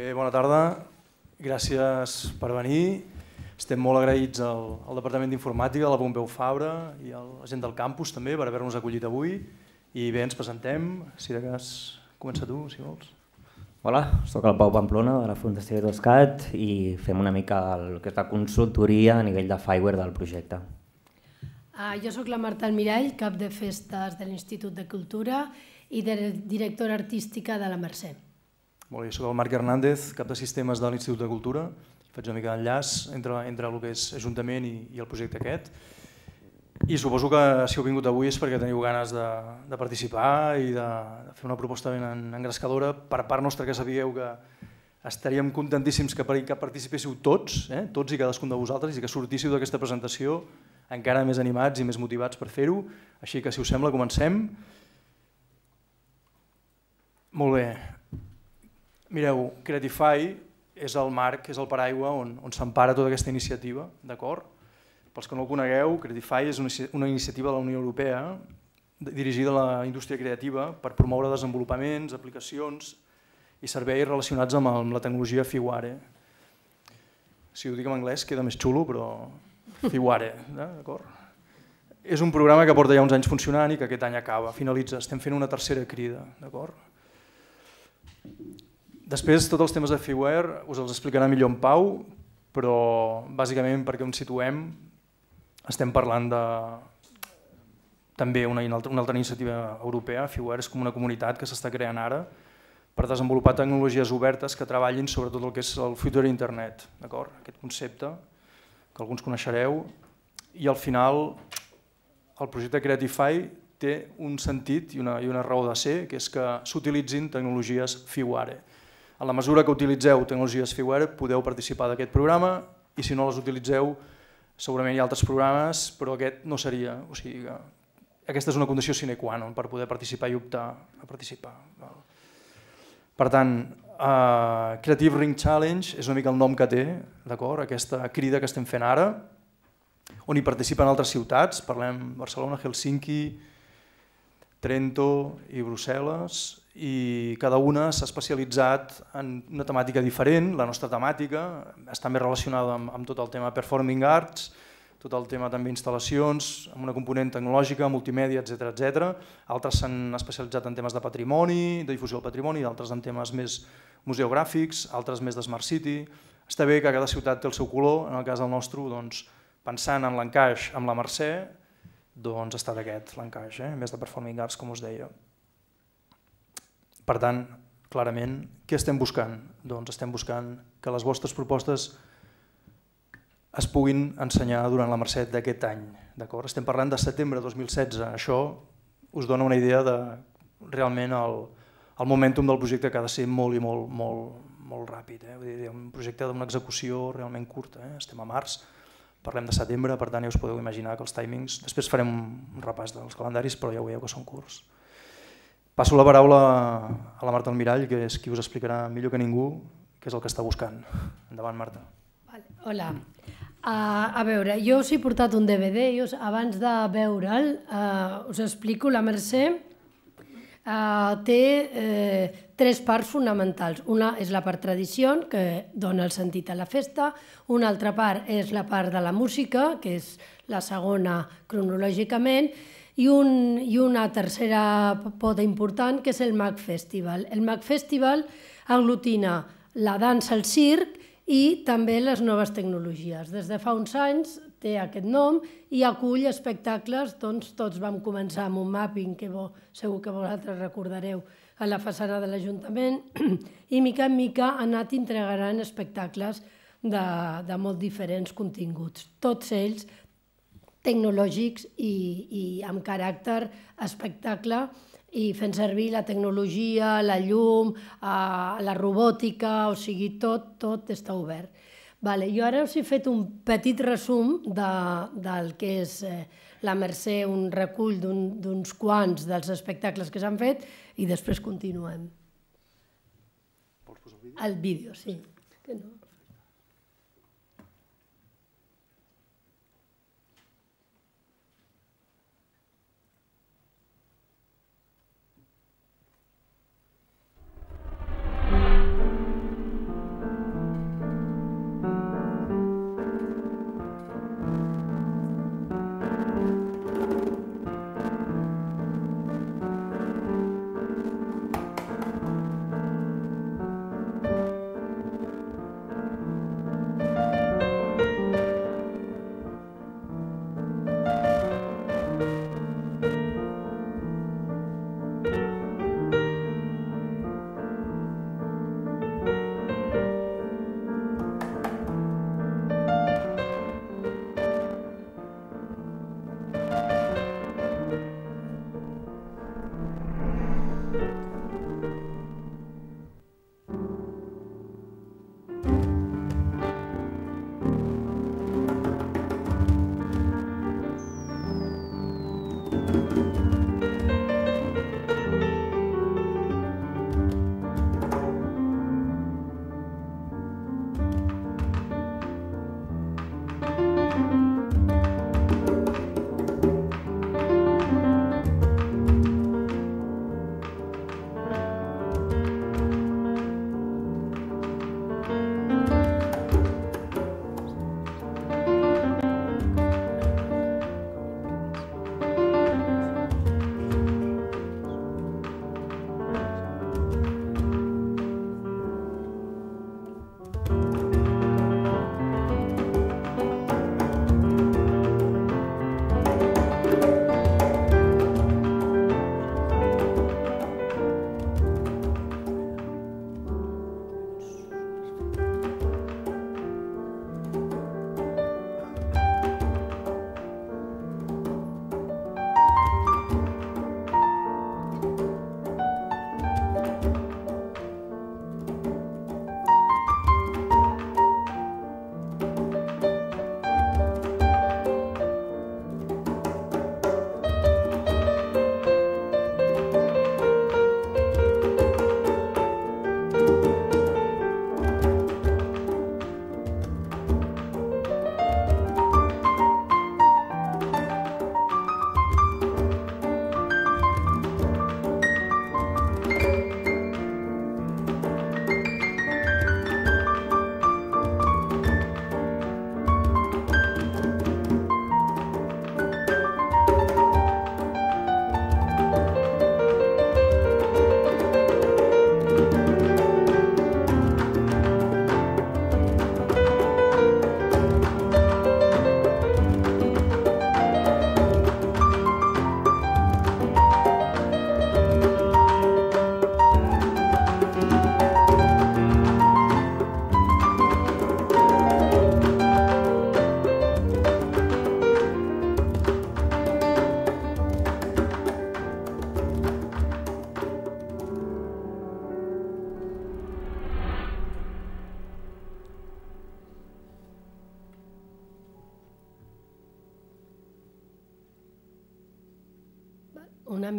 Bé, bona tarda. Gràcies per venir. Estem molt agraïts al, al Departament d'Informàtica, a la Pompeu Fabra i a la gent del campus també per haver-nos acollit avui. I bé, ens presentem. Si de cas, comença tu, si vols. Hola, sóc el Pau Pamplona de la Fundació d'Escat i fem una mica el que és la consultoria a nivell de Fireware del projecte. Ah, jo sóc la Marta Almirall, cap de festes de l'Institut de Cultura i de directora artística de la Mercè. Molt bé, soc el Marc Hernández, cap de sistemes de l'Institut de Cultura. Faig una mica d'enllaç entre, entre el que és Ajuntament i, i el projecte aquest. I suposo que si heu vingut avui és perquè teniu ganes de, de participar i de, de fer una proposta ben engrescadora. Per part nostra que sabíeu que estaríem contentíssims que, que participéssiu tots, eh? tots i cadascun de vosaltres, i que sortíssiu d'aquesta presentació encara més animats i més motivats per fer-ho. Així que, si us sembla, comencem. Molt bé. Mireu, Creatify és el marc, és el paraigua on, on s'empara tota aquesta iniciativa, d'acord? Pels que no el conegueu, Creatify és una, una iniciativa de la Unió Europea dirigida a la indústria creativa per promoure desenvolupaments, aplicacions i serveis relacionats amb, amb la tecnologia Fiware. Si ho dic en anglès queda més xulo, però Fiware, eh, d'acord? És un programa que porta ja uns anys funcionant i que aquest any acaba, finalitza. Estem fent una tercera crida, d'acord? Després, tots els temes de freeware us els explicarà millor en Pau, però bàsicament perquè on situem estem parlant de també una, una, altra, una altra iniciativa europea, Freeware és com una comunitat que s'està creant ara per desenvolupar tecnologies obertes que treballin sobre tot el que és el futur internet, d'acord? Aquest concepte que alguns coneixereu i al final el projecte Creatify té un sentit i una, i una raó de ser, que és que s'utilitzin tecnologies Fiware a la mesura que utilitzeu tecnologies Fiware podeu participar d'aquest programa i si no les utilitzeu segurament hi ha altres programes, però aquest no seria. O sigui que aquesta és una condició sine qua non per poder participar i optar a participar. Per tant, uh, Creative Ring Challenge és una mica el nom que té, d'acord? aquesta crida que estem fent ara, on hi participen altres ciutats, parlem Barcelona, Helsinki, Trento i Brussel·les, i cada una s'ha especialitzat en una temàtica diferent, la nostra temàtica està més relacionada amb, amb tot el tema performing arts, tot el tema també instal·lacions, amb una component tecnològica, multimèdia, etc etc. Altres s'han especialitzat en temes de patrimoni, de difusió del patrimoni, d'altres en temes més museogràfics, altres més de Smart City. Està bé que cada ciutat té el seu color, en el cas del nostre, doncs, pensant en l'encaix amb la Mercè, doncs ha estat aquest l'encaix, eh? més de performing arts, com us deia. Per tant, clarament, què estem buscant? Doncs estem buscant que les vostres propostes es puguin ensenyar durant la Mercet d'aquest any. Estem parlant de setembre 2016. Això us dona una idea de realment el, el momentum del projecte que ha de ser molt i molt, molt, molt ràpid. Eh? Vull dir, un projecte d'una execució realment curta. Eh? Estem a març, parlem de setembre, per tant ja us podeu imaginar que els timings... Després farem un repàs dels calendaris, però ja veieu que són curts. Passo la paraula a la Marta Almirall, que és qui us explicarà millor que ningú què és el que està buscant. Endavant, Marta. Hola. Uh, a veure, jo us he portat un DVD i us, abans de veure'l uh, us explico, la Mercè uh, té eh, tres parts fonamentals. Una és la part tradició, que dona el sentit a la festa, una altra part és la part de la música, que és la segona cronològicament, i, un, i una tercera pota important, que és el MAC Festival. El MAC Festival aglutina la dansa, el circ i també les noves tecnologies. Des de fa uns anys té aquest nom i acull espectacles, doncs tots vam començar amb un mapping que bo, segur que vosaltres recordareu a la façana de l'Ajuntament i mica en mica ha anat integrant espectacles de, de molt diferents continguts, tots ells tecnològics i, i amb caràcter espectacle i fent servir la tecnologia, la llum, eh, la robòtica, o sigui, tot, tot està obert. Vale, jo ara us he fet un petit resum de, del que és eh, la Mercè, un recull d'uns un, quants dels espectacles que s'han fet i després continuem. Vols posar el vídeo? El vídeo, sí. Que no.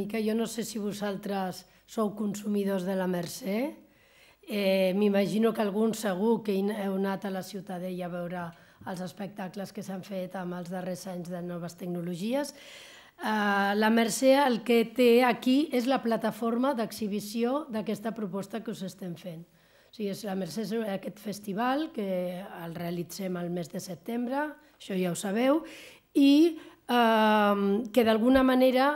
mica. Jo no sé si vosaltres sou consumidors de la Mercè. Eh, M'imagino que alguns segur que heu anat a la Ciutadella a veure els espectacles que s'han fet amb els darrers anys de noves tecnologies. Eh, la Mercè el que té aquí és la plataforma d'exhibició d'aquesta proposta que us estem fent. O sigui, és la Mercè és aquest festival que el realitzem al mes de setembre, això ja ho sabeu, i eh, que d'alguna manera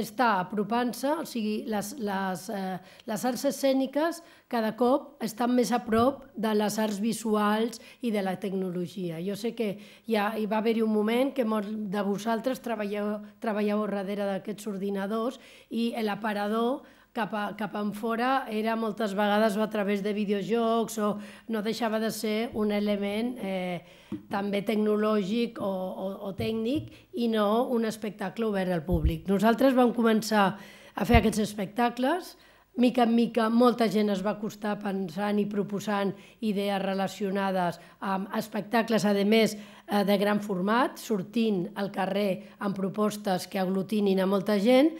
està apropant-se, o sigui, les, les, eh, les arts escèniques cada cop estan més a prop de les arts visuals i de la tecnologia. Jo sé que hi, ha, hi va haver-hi un moment que molts de vosaltres treballeu, treballeu darrere d'aquests ordinadors i l'aparador cap, a, cap fora era moltes vegades o a través de videojocs o no deixava de ser un element eh, també tecnològic o, o, o tècnic i no un espectacle obert al públic. Nosaltres vam començar a fer aquests espectacles, mica en mica molta gent es va acostar pensant i proposant idees relacionades amb espectacles, a més, eh, de gran format, sortint al carrer amb propostes que aglutinin a molta gent,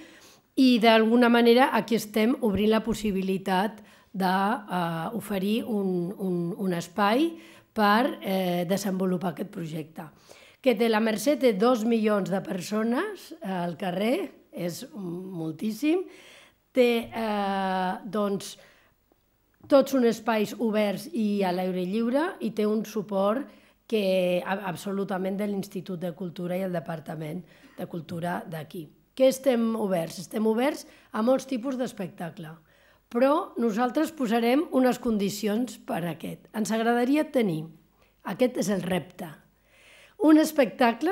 i d'alguna manera aquí estem obrint la possibilitat d'oferir eh, uh, un, un, un espai per eh, desenvolupar aquest projecte. Que de la Mercè té dos milions de persones eh, al carrer, és moltíssim, té eh, doncs, tots uns espais oberts i a l'aire lliure i té un suport que absolutament de l'Institut de Cultura i el Departament de Cultura d'aquí que estem oberts? Estem oberts a molts tipus d'espectacle, però nosaltres posarem unes condicions per a aquest. Ens agradaria tenir, aquest és el repte, un espectacle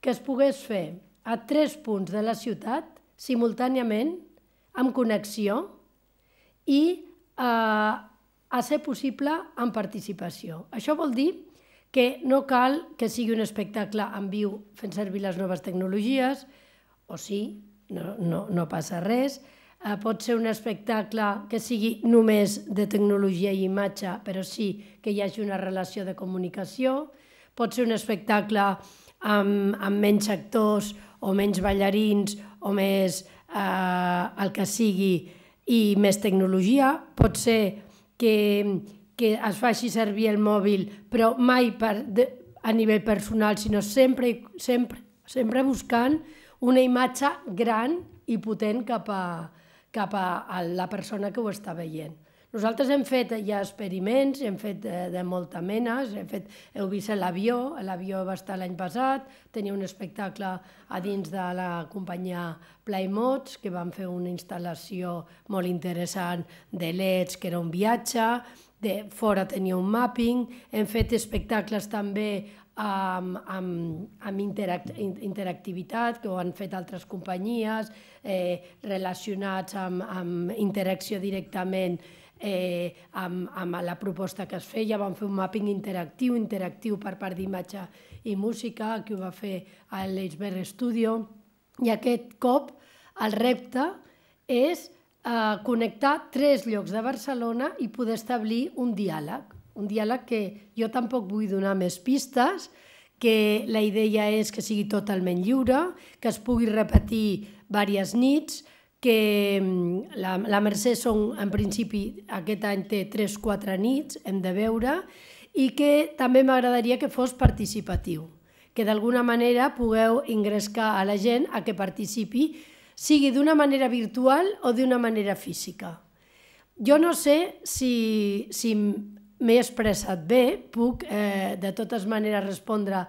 que es pogués fer a tres punts de la ciutat simultàniament, amb connexió i eh, a ser possible amb participació. Això vol dir que no cal que sigui un espectacle en viu fent servir les noves tecnologies, o sí, no, no, no passa res. Eh, pot ser un espectacle que sigui només de tecnologia i imatge, però sí que hi hagi una relació de comunicació. Pot ser un espectacle amb, amb menys actors o menys ballarins o més eh, el que sigui i més tecnologia. Pot ser que, que es faci servir el mòbil, però mai per, de, a nivell personal, sinó sempre, sempre, sempre buscant una imatge gran i potent cap a, cap a la persona que ho està veient. Nosaltres hem fet ja experiments, hem fet de, eh, de molta mena, hem fet, heu vist l'avió, l'avió va estar l'any passat, tenia un espectacle a dins de la companyia Playmots, que van fer una instal·lació molt interessant de LEDs, que era un viatge, de fora tenia un mapping, hem fet espectacles també amb, amb, amb interact, interactivitat que ho han fet altres companyies, eh, relacionats amb, amb interacció directament eh, amb, amb la proposta que es feia, van fer un mapping interactiu, interactiu per part d'imatge i música, que ho va fer a l'Eisberg Studio, i aquest cop el repte és eh, connectar tres llocs de Barcelona i poder establir un diàleg. Un diàleg que jo tampoc vull donar més pistes, que la idea és que sigui totalment lliure, que es pugui repetir diverses nits, que mm, la, la Mercè són, en principi, aquest any té 3-4 nits, hem de veure, i que també m'agradaria que fos participatiu, que d'alguna manera pugueu ingrescar a la gent a que participi, sigui d'una manera virtual o d'una manera física. Jo no sé si, si m'he expressat bé, puc eh, de totes maneres respondre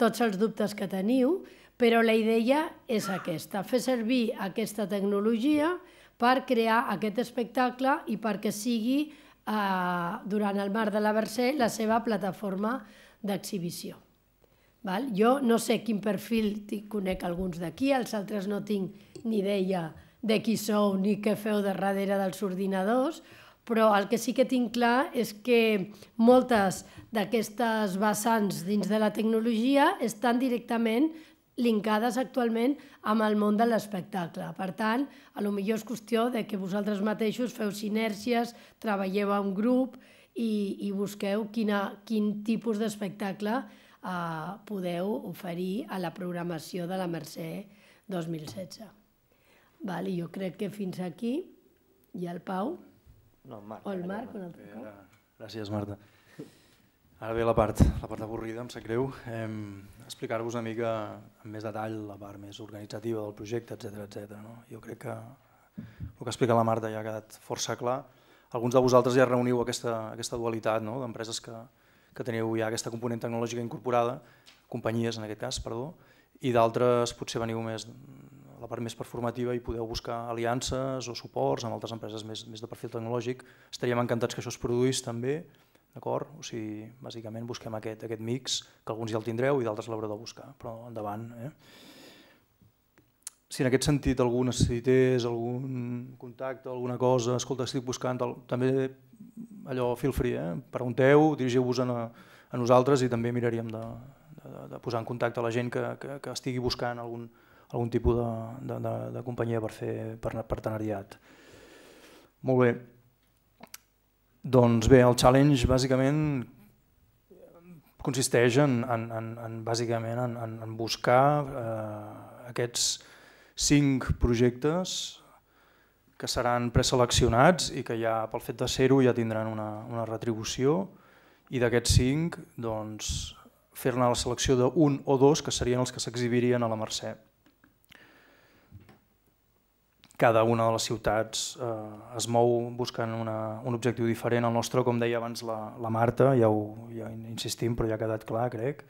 tots els dubtes que teniu, però la idea és aquesta, fer servir aquesta tecnologia per crear aquest espectacle i perquè sigui, eh, durant el Mar de la Mercè, la seva plataforma d'exhibició. Val? Jo no sé quin perfil conec alguns d'aquí, els altres no tinc ni idea de qui sou ni què feu de darrere dels ordinadors, però el que sí que tinc clar és que moltes d'aquestes vessants dins de la tecnologia estan directament linkades actualment amb el món de l'espectacle. Per tant, a lo millor és qüestió de que vosaltres mateixos feu sinergies, treballeu en grup i, i busqueu quina, quin tipus d'espectacle eh, podeu oferir a la programació de la Mercè 2016. Vale, jo crec que fins aquí. I el Pau? No, Marc. O oh, el eh, Marc, un altre cop. Gràcies, Marta. Ara ve la part, la part avorrida, em sap greu. Eh, Explicar-vos una mica amb més detall la part més organitzativa del projecte, etc etc. No? Jo crec que el que explica la Marta ja ha quedat força clar. Alguns de vosaltres ja reuniu aquesta, aquesta dualitat no? d'empreses que, que teniu ja aquesta component tecnològica incorporada, companyies en aquest cas, perdó, i d'altres potser veniu més la part més performativa i podeu buscar aliances o suports amb altres empreses més, més de perfil tecnològic. Estaríem encantats que això es produís també, d'acord? O sigui, bàsicament busquem aquest, aquest mix, que alguns ja el tindreu i d'altres l'haureu de buscar, però endavant. Eh? Si en aquest sentit algú necessités algun contacte, alguna cosa, escolta, estic buscant, també allò, feel free, eh? pregunteu, dirigiu-vos a, a nosaltres i també miraríem de, de, de posar en contacte a la gent que, que, que estigui buscant algun, algun tipus de, de, de, de companyia per fer per partenariat. Molt bé. Doncs bé, el challenge bàsicament consisteix en, en, en, en bàsicament en, en, en buscar eh, aquests cinc projectes que seran preseleccionats i que ja pel fet de ser-ho ja tindran una, una retribució i d'aquests cinc doncs, fer-ne la selecció d'un o dos que serien els que s'exhibirien a la Mercè cada una de les ciutats eh, es mou buscant una, un objectiu diferent. El nostre, com deia abans la, la Marta, ja ho ja insistim, però ja ha quedat clar, crec,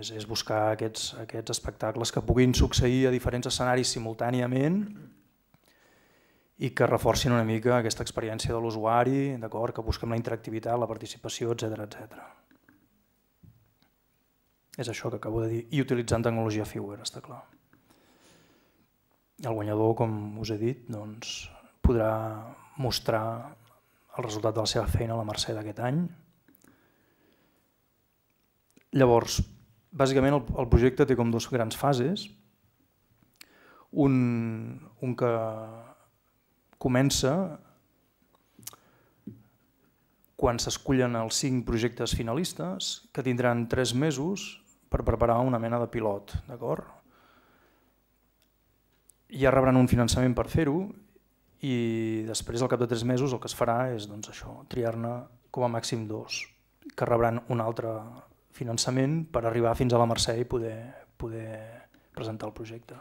és, és buscar aquests, aquests espectacles que puguin succeir a diferents escenaris simultàniament i que reforcin una mica aquesta experiència de l'usuari, d'acord que busquem la interactivitat, la participació, etc etc. És això que acabo de dir, i utilitzant tecnologia Figure, està clar. El guanyador, com us he dit, doncs, podrà mostrar el resultat de la seva feina a la Mercè d'aquest any. Llavors, bàsicament el, el projecte té com dues grans fases. Un, un que comença quan s'escullen els cinc projectes finalistes que tindran tres mesos per preparar una mena de pilot, d'acord? ja rebran un finançament per fer-ho i després, al cap de tres mesos, el que es farà és doncs, això triar-ne com a màxim dos, que rebran un altre finançament per arribar fins a la Mercè i poder, poder presentar el projecte.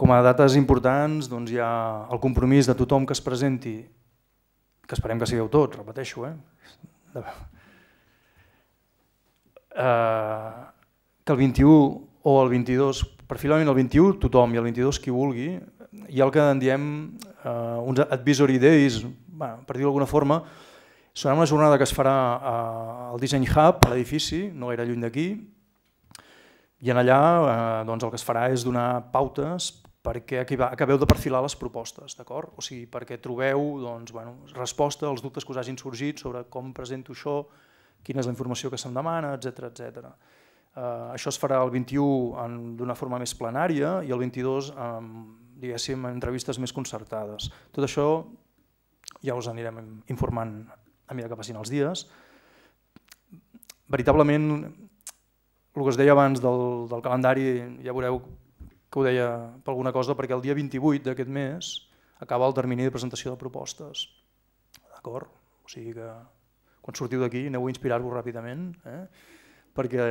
Com a dates importants doncs, hi ha el compromís de tothom que es presenti, que esperem que sigueu tots, repeteixo, eh? Uh, que el 21 o el 22 fi el 21 tothom i el 22 qui vulgui, hi ha el que en diem eh, uns advisory days, bueno, per dir-ho d'alguna forma, serà una jornada que es farà eh, al Design Hub, a l'edifici, no gaire lluny d'aquí, i en allà eh, doncs el que es farà és donar pautes perquè acabeu de perfilar les propostes, d'acord? O sigui, perquè trobeu doncs, bueno, resposta als dubtes que us hagin sorgit sobre com presento això, quina és la informació que se'm demana, etc etc. Eh, això es farà el 21 d'una forma més plenària i el 22 amb, diguéssim, entrevistes més concertades. Tot això ja us anirem informant a mesura que passin els dies. Veritablement, el que es deia abans del, del calendari, ja veureu que ho deia per alguna cosa, perquè el dia 28 d'aquest mes acaba el termini de presentació de propostes. D'acord? O sigui que quan sortiu d'aquí aneu a inspirar-vos ràpidament. Eh? perquè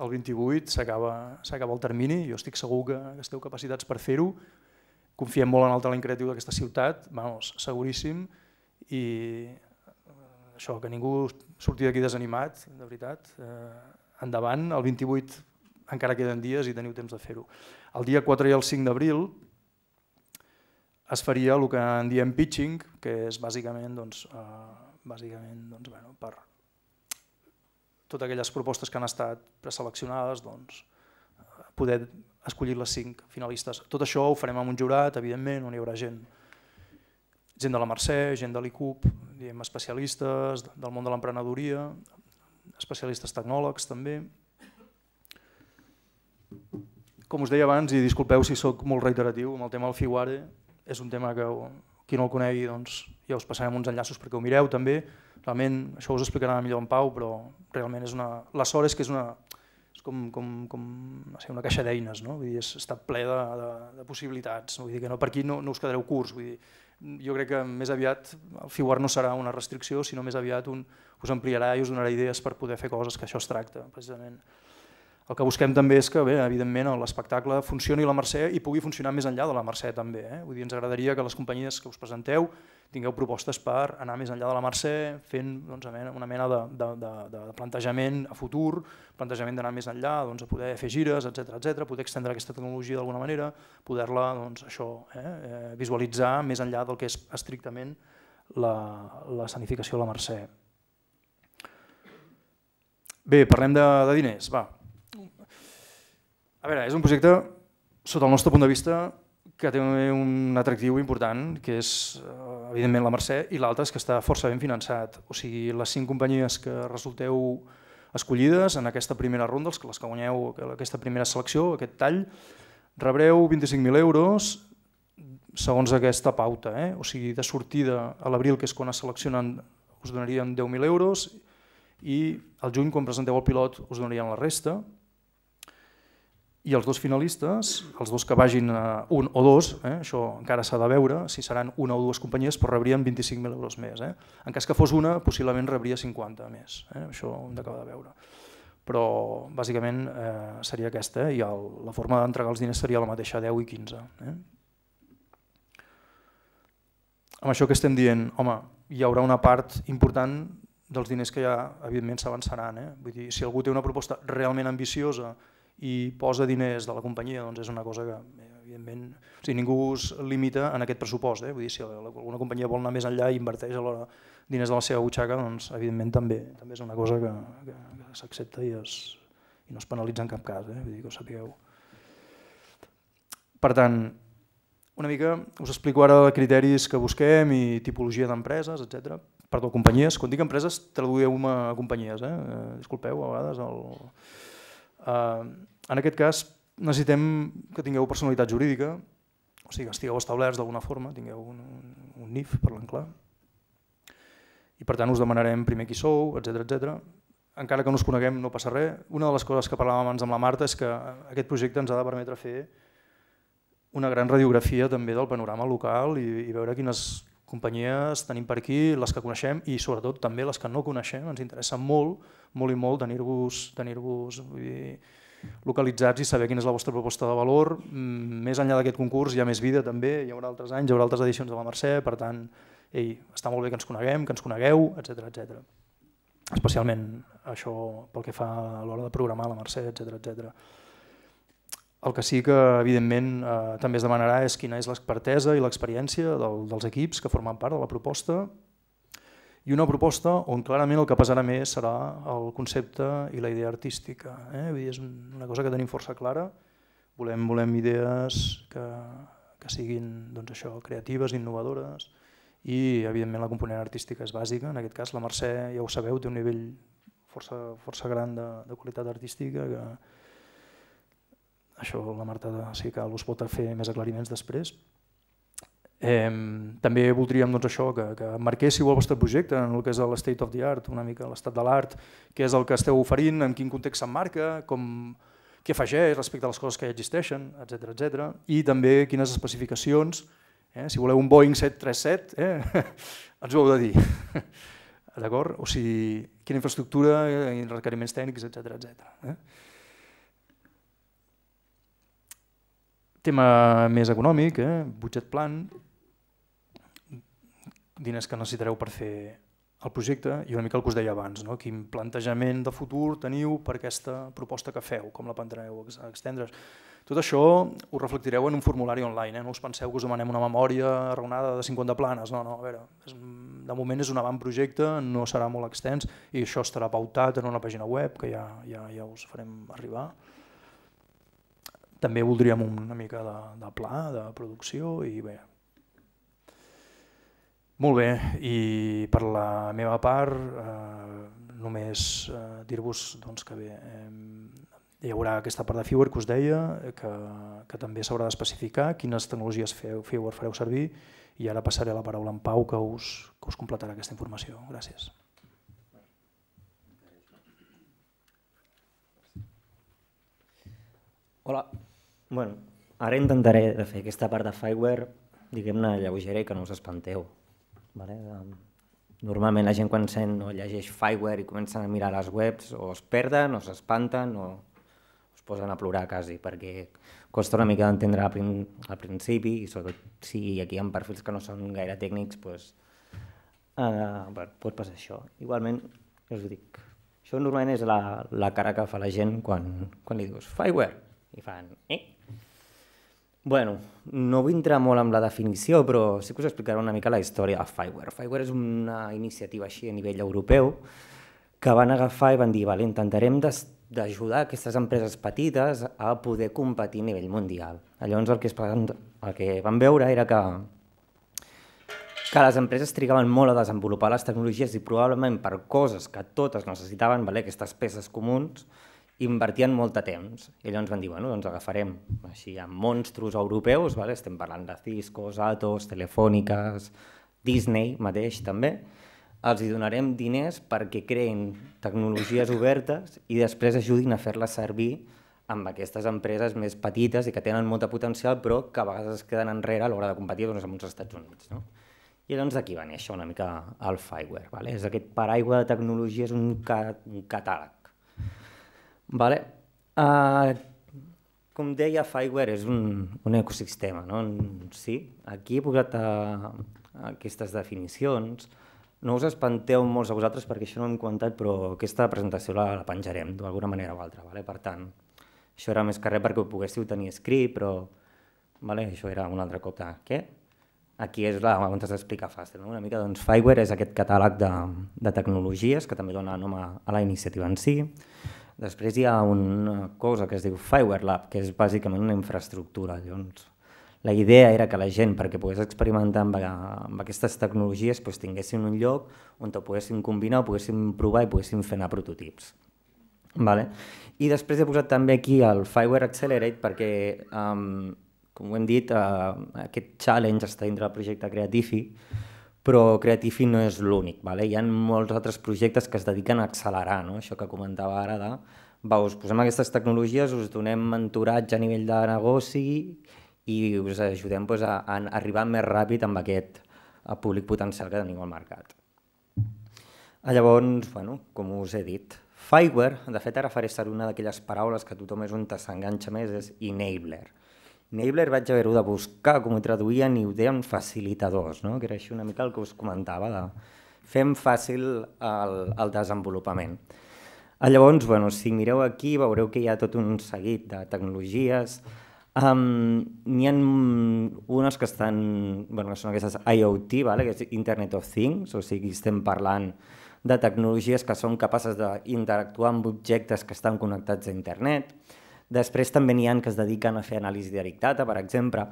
el 28 s'acaba el termini, jo estic segur que, esteu capacitats per fer-ho, confiem molt en el talent creatiu d'aquesta ciutat, vamos, seguríssim, i això, que ningú surti d'aquí desanimat, de veritat, eh, endavant, el 28 encara queden dies i teniu temps de fer-ho. El dia 4 i el 5 d'abril es faria el que en diem pitching, que és bàsicament, doncs, eh, bàsicament doncs, bueno, per, totes aquelles propostes que han estat preseleccionades, doncs, eh, poder escollir les cinc finalistes. Tot això ho farem amb un jurat, evidentment, on hi haurà gent, gent de la Mercè, gent de l'ICUP, especialistes del món de l'emprenedoria, especialistes tecnòlegs també. Com us deia abans, i disculpeu si sóc molt reiteratiu, amb el tema del Figuare és un tema que qui no el conegui doncs, ja us passarem uns enllaços perquè ho mireu també, Realment, això us ho explicarà millor en Pau, però realment és una... La sort és que és una, és com, com, com no sé, una caixa d'eines, no? Vull dir, és, està ple de, de, de possibilitats, vull dir que no, per aquí no, no us quedareu curts, vull dir, jo crec que més aviat el FIWAR no serà una restricció, sinó més aviat un, us ampliarà i us donarà idees per poder fer coses, que això es tracta, precisament. El que busquem també és que, bé, evidentment, l'espectacle funcioni a la Mercè i pugui funcionar més enllà de la Mercè també. Eh? Vull dir, ens agradaria que les companyies que us presenteu tingueu propostes per anar més enllà de la Mercè, fent doncs, una mena de, de, de, de plantejament a futur, plantejament d'anar més enllà, doncs, a poder fer gires, etc etc, poder extendre aquesta tecnologia d'alguna manera, poder-la doncs, això eh, eh visualitzar més enllà del que és estrictament l'escenificació la, la a la Mercè. Bé, parlem de, de diners, va. A veure, és un projecte, sota el nostre punt de vista, que té un atractiu important, que és, eh, evidentment, la Mercè, i l'altre és que està força ben finançat. O sigui, les cinc companyies que resulteu escollides en aquesta primera ronda, les que guanyeu aquesta primera selecció, aquest tall, rebreu 25.000 euros segons aquesta pauta. Eh? O sigui, de sortida a l'abril, que és quan es seleccionen, us donarien 10.000 euros i al juny, quan presenteu el pilot, us donarien la resta i els dos finalistes, els dos que vagin a eh, un o dos, eh, això encara s'ha de veure, si seran una o dues companyies, però rebrien 25.000 euros més. Eh. En cas que fos una, possiblement rebria 50 més, eh, això ho hem d'acabar de veure. Però bàsicament eh, seria aquesta eh, i el, la forma d'entregar els diners seria la mateixa, 10 i 15. Eh. Amb això que estem dient, home, hi haurà una part important dels diners que ja evidentment s'avançaran. Eh? Vull dir, si algú té una proposta realment ambiciosa i posa diners de la companyia, doncs és una cosa que, evidentment, o sigui, ningú es limita en aquest pressupost. Eh? Vull dir, si alguna companyia vol anar més enllà i inverteix alhora diners de la seva butxaca, doncs, evidentment, també també és una cosa que, que, que s'accepta i, es, i no es penalitza en cap cas, eh? vull dir que ho sapigueu. Per tant, una mica us explico ara criteris que busquem i tipologia d'empreses, etc. Perdó, companyies. Quan dic empreses, traduïeu-me a companyies. Eh? eh disculpeu, a vegades... El Eh, en aquest cas necessitem que tingueu personalitat jurídica, o sigui, que estigueu establerts d'alguna forma, tingueu un, un, un NIF, parlant clar, i per tant us demanarem primer qui sou, etc etc. Encara que no us coneguem no passa res. Una de les coses que parlàvem abans amb la Marta és que aquest projecte ens ha de permetre fer una gran radiografia també del panorama local i, i veure quines companyies tenim per aquí, les que coneixem i sobretot també les que no coneixem, ens interessa molt, molt i molt tenir-vos tenir, -vos, tenir -vos, vull dir, localitzats i saber quina és la vostra proposta de valor. Mm, més enllà d'aquest concurs hi ha més vida també, hi haurà altres anys, hi haurà altres edicions de la Mercè, per tant, ei, està molt bé que ens coneguem, que ens conegueu, etc etc. Especialment això pel que fa a l'hora de programar la Mercè, etc etc. El que sí que, evidentment, eh, també es demanarà és quina és l'expertesa i l'experiència del, dels equips que formen part de la proposta i una proposta on clarament el que pesarà més serà el concepte i la idea artística. Eh? Vull dir, és una cosa que tenim força clara. Volem, volem idees que, que siguin doncs això, creatives, innovadores i evidentment la component artística és bàsica. En aquest cas la Mercè, ja ho sabeu, té un nivell força, força gran de, de qualitat artística que, això la Marta, si que us pot fer més aclariments després. Eh, també voldríem doncs, això que, que marquéssiu el vostre projecte en el que és state of the art, una mica l'estat de l'art, què és el que esteu oferint, en quin context s'emmarca, com, què afegeix respecte a les coses que ja existeixen, etc etc. i també quines especificacions, eh, si voleu un Boeing 737, eh, ens ho heu de dir, d'acord? O si quina infraestructura, eh, requeriments tècnics, etc etc. Eh? Tema més econòmic, eh? budget plan, diners que necessitareu per fer el projecte i una mica el que us deia abans, no? quin plantejament de futur teniu per aquesta proposta que feu, com la plantareu a extendre's. Tot això ho reflectireu en un formulari online, eh? no us penseu que us demanem una memòria raonada de 50 planes, no, no, a veure, és, de moment és un avantprojecte, no serà molt extens i això estarà pautat en una pàgina web que ja, ja, ja us farem arribar també voldríem una mica de, de pla, de producció i bé. Molt bé, i per la meva part eh, només eh, dir-vos doncs, que bé, eh, hi haurà aquesta part de Fewer que us deia, que, que també s'haurà d'especificar quines tecnologies feu, Fewer fareu servir i ara passaré la paraula en Pau que us, que us completarà aquesta informació. Gràcies. Hola, Bueno, ara intentaré de fer aquesta part de Fireware, diguem-ne, lleugera i que no us espanteu. Vale? Normalment la gent quan sent o llegeix Fireware i comencen a mirar les webs o es perden o s'espanten o es posen a plorar quasi perquè costa una mica d'entendre al, prin al principi i sobretot si aquí hi ha perfils que no són gaire tècnics, doncs, eh, bueno, pot passar això. Igualment, ja us ho dic, això normalment és la, la cara que fa la gent quan, quan li dius Fireware, i fan... Eh? Bueno, no vull entrar molt amb la definició, però sí que us explicaré una mica la història de Fireware. Fireware és una iniciativa així a nivell europeu que van agafar i van dir, vale, intentarem d'ajudar aquestes empreses petites a poder competir a nivell mundial. Llavors el que, es, el que van veure era que, que les empreses trigaven molt a desenvolupar les tecnologies i probablement per coses que totes necessitaven, vale, aquestes peces comuns, invertien molt de temps. I llavors van dir, bueno, doncs agafarem així amb monstros europeus, vale? estem parlant de Cisco, Atos, Telefòniques, Disney mateix també, els hi donarem diners perquè creïn tecnologies obertes i després ajudin a fer-les servir amb aquestes empreses més petites i que tenen molta potencial però que a vegades es queden enrere a l'hora de competir doncs, amb els Estats Units. No? I llavors d'aquí va néixer una mica el Fireware. Vale? És aquest paraigua de tecnologies, un, ca un catàleg Vale? Uh, com deia, Fireware és un, un ecosistema. No? Sí, aquí he posat uh, aquestes definicions. No us espanteu molts a vosaltres perquè això no hem comentat, però aquesta presentació la, la penjarem d'alguna manera o altra. Vale? Per tant, això era més que res perquè ho poguéssiu tenir escrit, però vale? això era un altre cop de què? Aquí és la, on explica fàcil. No? Una mica, doncs, Fireware és aquest catàleg de, de tecnologies que també dona nom a, a la iniciativa en si Després hi ha una cosa que es diu Fireware Lab, que és bàsicament una infraestructura. Llavors, la idea era que la gent, perquè pogués experimentar amb, eh, amb aquestes tecnologies, doncs, tinguessin un lloc on ho poguessin combinar, ho poguessin provar i poguessin fer anar prototips. Vale? I després he posat també aquí el Fireware Accelerate perquè, um, com ho hem dit, uh, aquest challenge està dintre del projecte Creatifi, però Creatifi no és l'únic. Vale? Hi ha molts altres projectes que es dediquen a accelerar, no? això que comentava ara de va, us posem aquestes tecnologies, us donem mentoratge a nivell de negoci i us ajudem doncs, a, a arribar més ràpid amb aquest eh, públic potencial que teniu al mercat. Ah, llavors, bueno, com us he dit, Fiverr, de fet ara faré ser una d'aquelles paraules que tothom és on s'enganxa més, és enabler. Nabler vaig haver-ho de buscar com ho traduïen i ho deien facilitadors, no? que era així una mica el que us comentava, de fem fàcil el, el desenvolupament. Ah, llavors, bueno, si mireu aquí veureu que hi ha tot un seguit de tecnologies, um, n'hi ha unes que estan, bueno, que són aquestes IoT, vale? que és Internet of Things, o sigui, estem parlant de tecnologies que són capaces d'interactuar amb objectes que estan connectats a internet, Després també n'hi ha que es dediquen a fer anàlisi de big data, per exemple,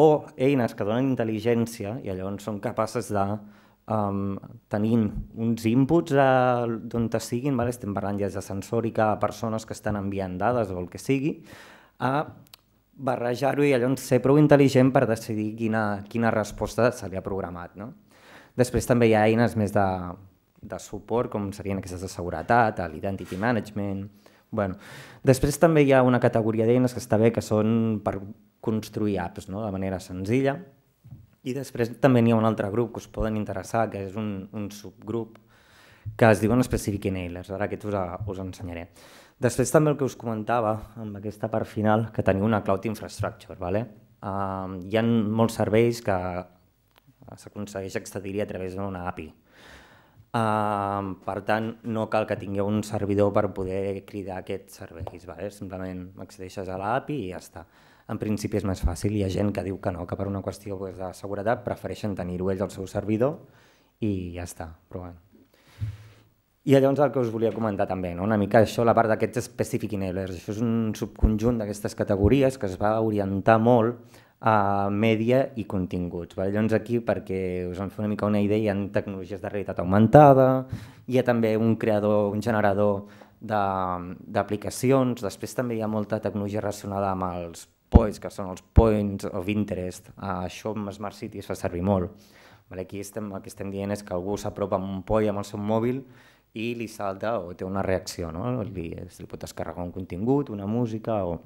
o eines que donen intel·ligència i llavors són capaces de um, tenir uns inputs d'on te siguin, vale? estem parlant ja de sensòrica, a persones que estan enviant dades o el que sigui, a barrejar-ho i llavors ser prou intel·ligent per decidir quina, quina resposta se li ha programat. No? Després també hi ha eines més de, de suport, com serien aquestes de seguretat, l'identity management, Bueno, després també hi ha una categoria d'eines que està bé, que són per construir apps no? de manera senzilla. I després també n'hi ha un altre grup que us poden interessar, que és un, un subgrup que es diuen Specific Enablers. Ara aquest us, a, eh, us ensenyaré. Després també el que us comentava amb aquesta part final, que teniu una cloud infrastructure. Vale? Uh, hi ha molts serveis que s'aconsegueix accedir a través d'una API. Uh, per tant, no cal que tingueu un servidor per poder cridar aquests serveis. Vale? Simplement accedeixes a l'API i ja està. En principi és més fàcil. Hi ha gent que diu que no, que per una qüestió pues, de seguretat prefereixen tenir-ho ells al seu servidor i ja està. Però, bueno. I llavors el que us volia comentar també, no? una mica això, la part d'aquests specific enablers, això és un subconjunt d'aquestes categories que es va orientar molt uh, mèdia i continguts. Vale? Llavors aquí, perquè us en feu una mica una idea, hi ha tecnologies de realitat augmentada, hi ha també un creador, un generador d'aplicacions, de, després també hi ha molta tecnologia relacionada amb els points, que són els Points of Interest, uh, això amb Smart City es fa servir molt. Vale, aquí estem, el que estem dient és que algú s'apropa amb un poll amb el seu mòbil i li salta o té una reacció, no? li, li pot descarregar un contingut, una música o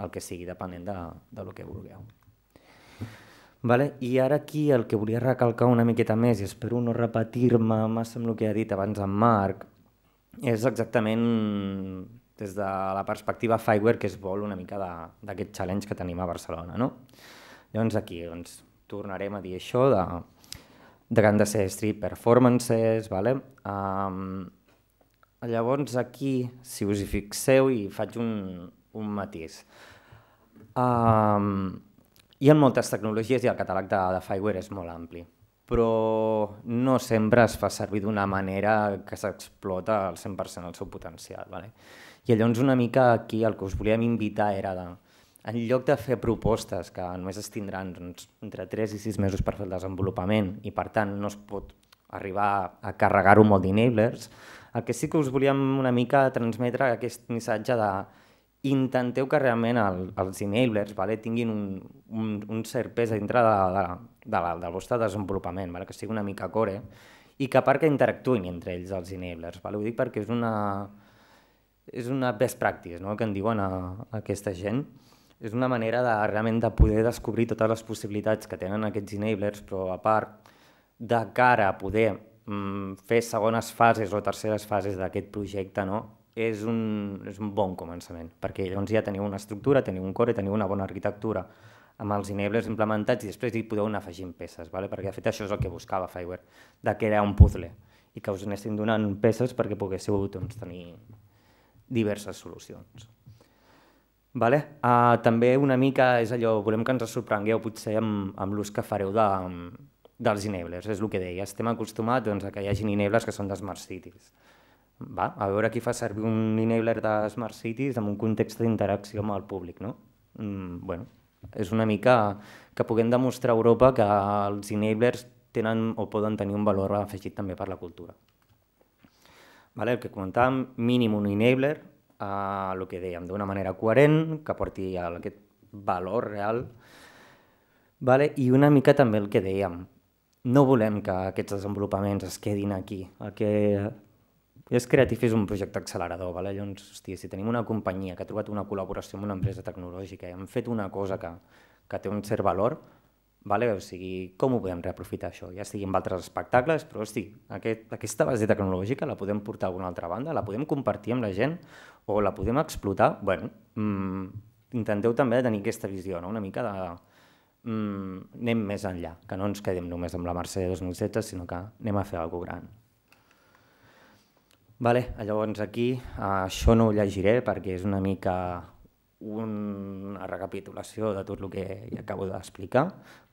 el que sigui, depenent de, de lo que vulgueu. Vale? I ara aquí el que volia recalcar una miqueta més, i espero no repetir-me massa amb el que ha dit abans en Marc, és exactament des de la perspectiva Fireware que es vol una mica d'aquest challenge que tenim a Barcelona. No? Llavors aquí doncs, tornarem a dir això de, de que han de ser street performances, vale? Um, llavors aquí, si us hi fixeu, i faig un, un matís. Um, hi ha moltes tecnologies i el catàleg de, de Fireware és molt ampli, però no sempre es fa servir d'una manera que s'explota al 100% el seu potencial. Vale? I llavors una mica aquí el que us volíem invitar era de, en lloc de fer propostes que només es tindran doncs, entre 3 i 6 mesos per fer el desenvolupament i per tant no es pot arribar a carregar-ho molt d'enablers, el que sí que us volíem una mica transmetre aquest missatge de intenteu que realment el, els enablers vale, tinguin un, un, un cert pes dintre de, de, de, de, del vostre desenvolupament, vale, que sigui una mica core, i que a part que interactuïn entre ells els enablers. Vale? Ho dic perquè és una, és una best practice no? que en diuen a, a aquesta gent. És una manera de, realment de poder descobrir totes les possibilitats que tenen aquests enablers, però a part de cara a poder mm, fer segones fases o terceres fases d'aquest projecte, no? és un, és un bon començament, perquè llavors ja teniu una estructura, teniu un core, teniu una bona arquitectura amb els enablers implementats i després hi podeu anar afegint peces, vale? perquè de fet això és el que buscava Fireware, de era un puzzle i que us anessin donant peces perquè poguéssiu doncs, tenir diverses solucions. Vale? Uh, també una mica és allò, volem que ens sorprengueu potser amb, amb l'ús que fareu de, dels enablers, és el que deia. Estem acostumats doncs, a que hi hagi enablers que són de Smart Cities va, a veure qui fa servir un enabler de Smart Cities en un context d'interacció amb el públic, no? Mm, bueno, és una mica que puguem demostrar a Europa que els enablers tenen o poden tenir un valor afegit també per la cultura. Vale, el que comentàvem, mínim un enabler, eh, el que dèiem, d'una manera coherent, que porti a aquest valor real, vale, i una mica també el que dèiem, no volem que aquests desenvolupaments es quedin aquí. El que és Creative és un projecte accelerador, vale? llavors, hòstia, si tenim una companyia que ha trobat una col·laboració amb una empresa tecnològica i hem fet una cosa que, que té un cert valor, vale? o sigui, com ho podem reaprofitar això? Ja sigui amb altres espectacles, però hosti, aquest, aquesta base tecnològica la podem portar a una altra banda, la podem compartir amb la gent o la podem explotar? bueno, mmm, intenteu també tenir aquesta visió, no? una mica de... Mm, anem més enllà, que no ens quedem només amb la Mercè 2016, sinó que anem a fer alguna cosa gran. Vale, llavors aquí uh, això no ho llegiré perquè és una mica una recapitulació de tot el que acabo d'explicar,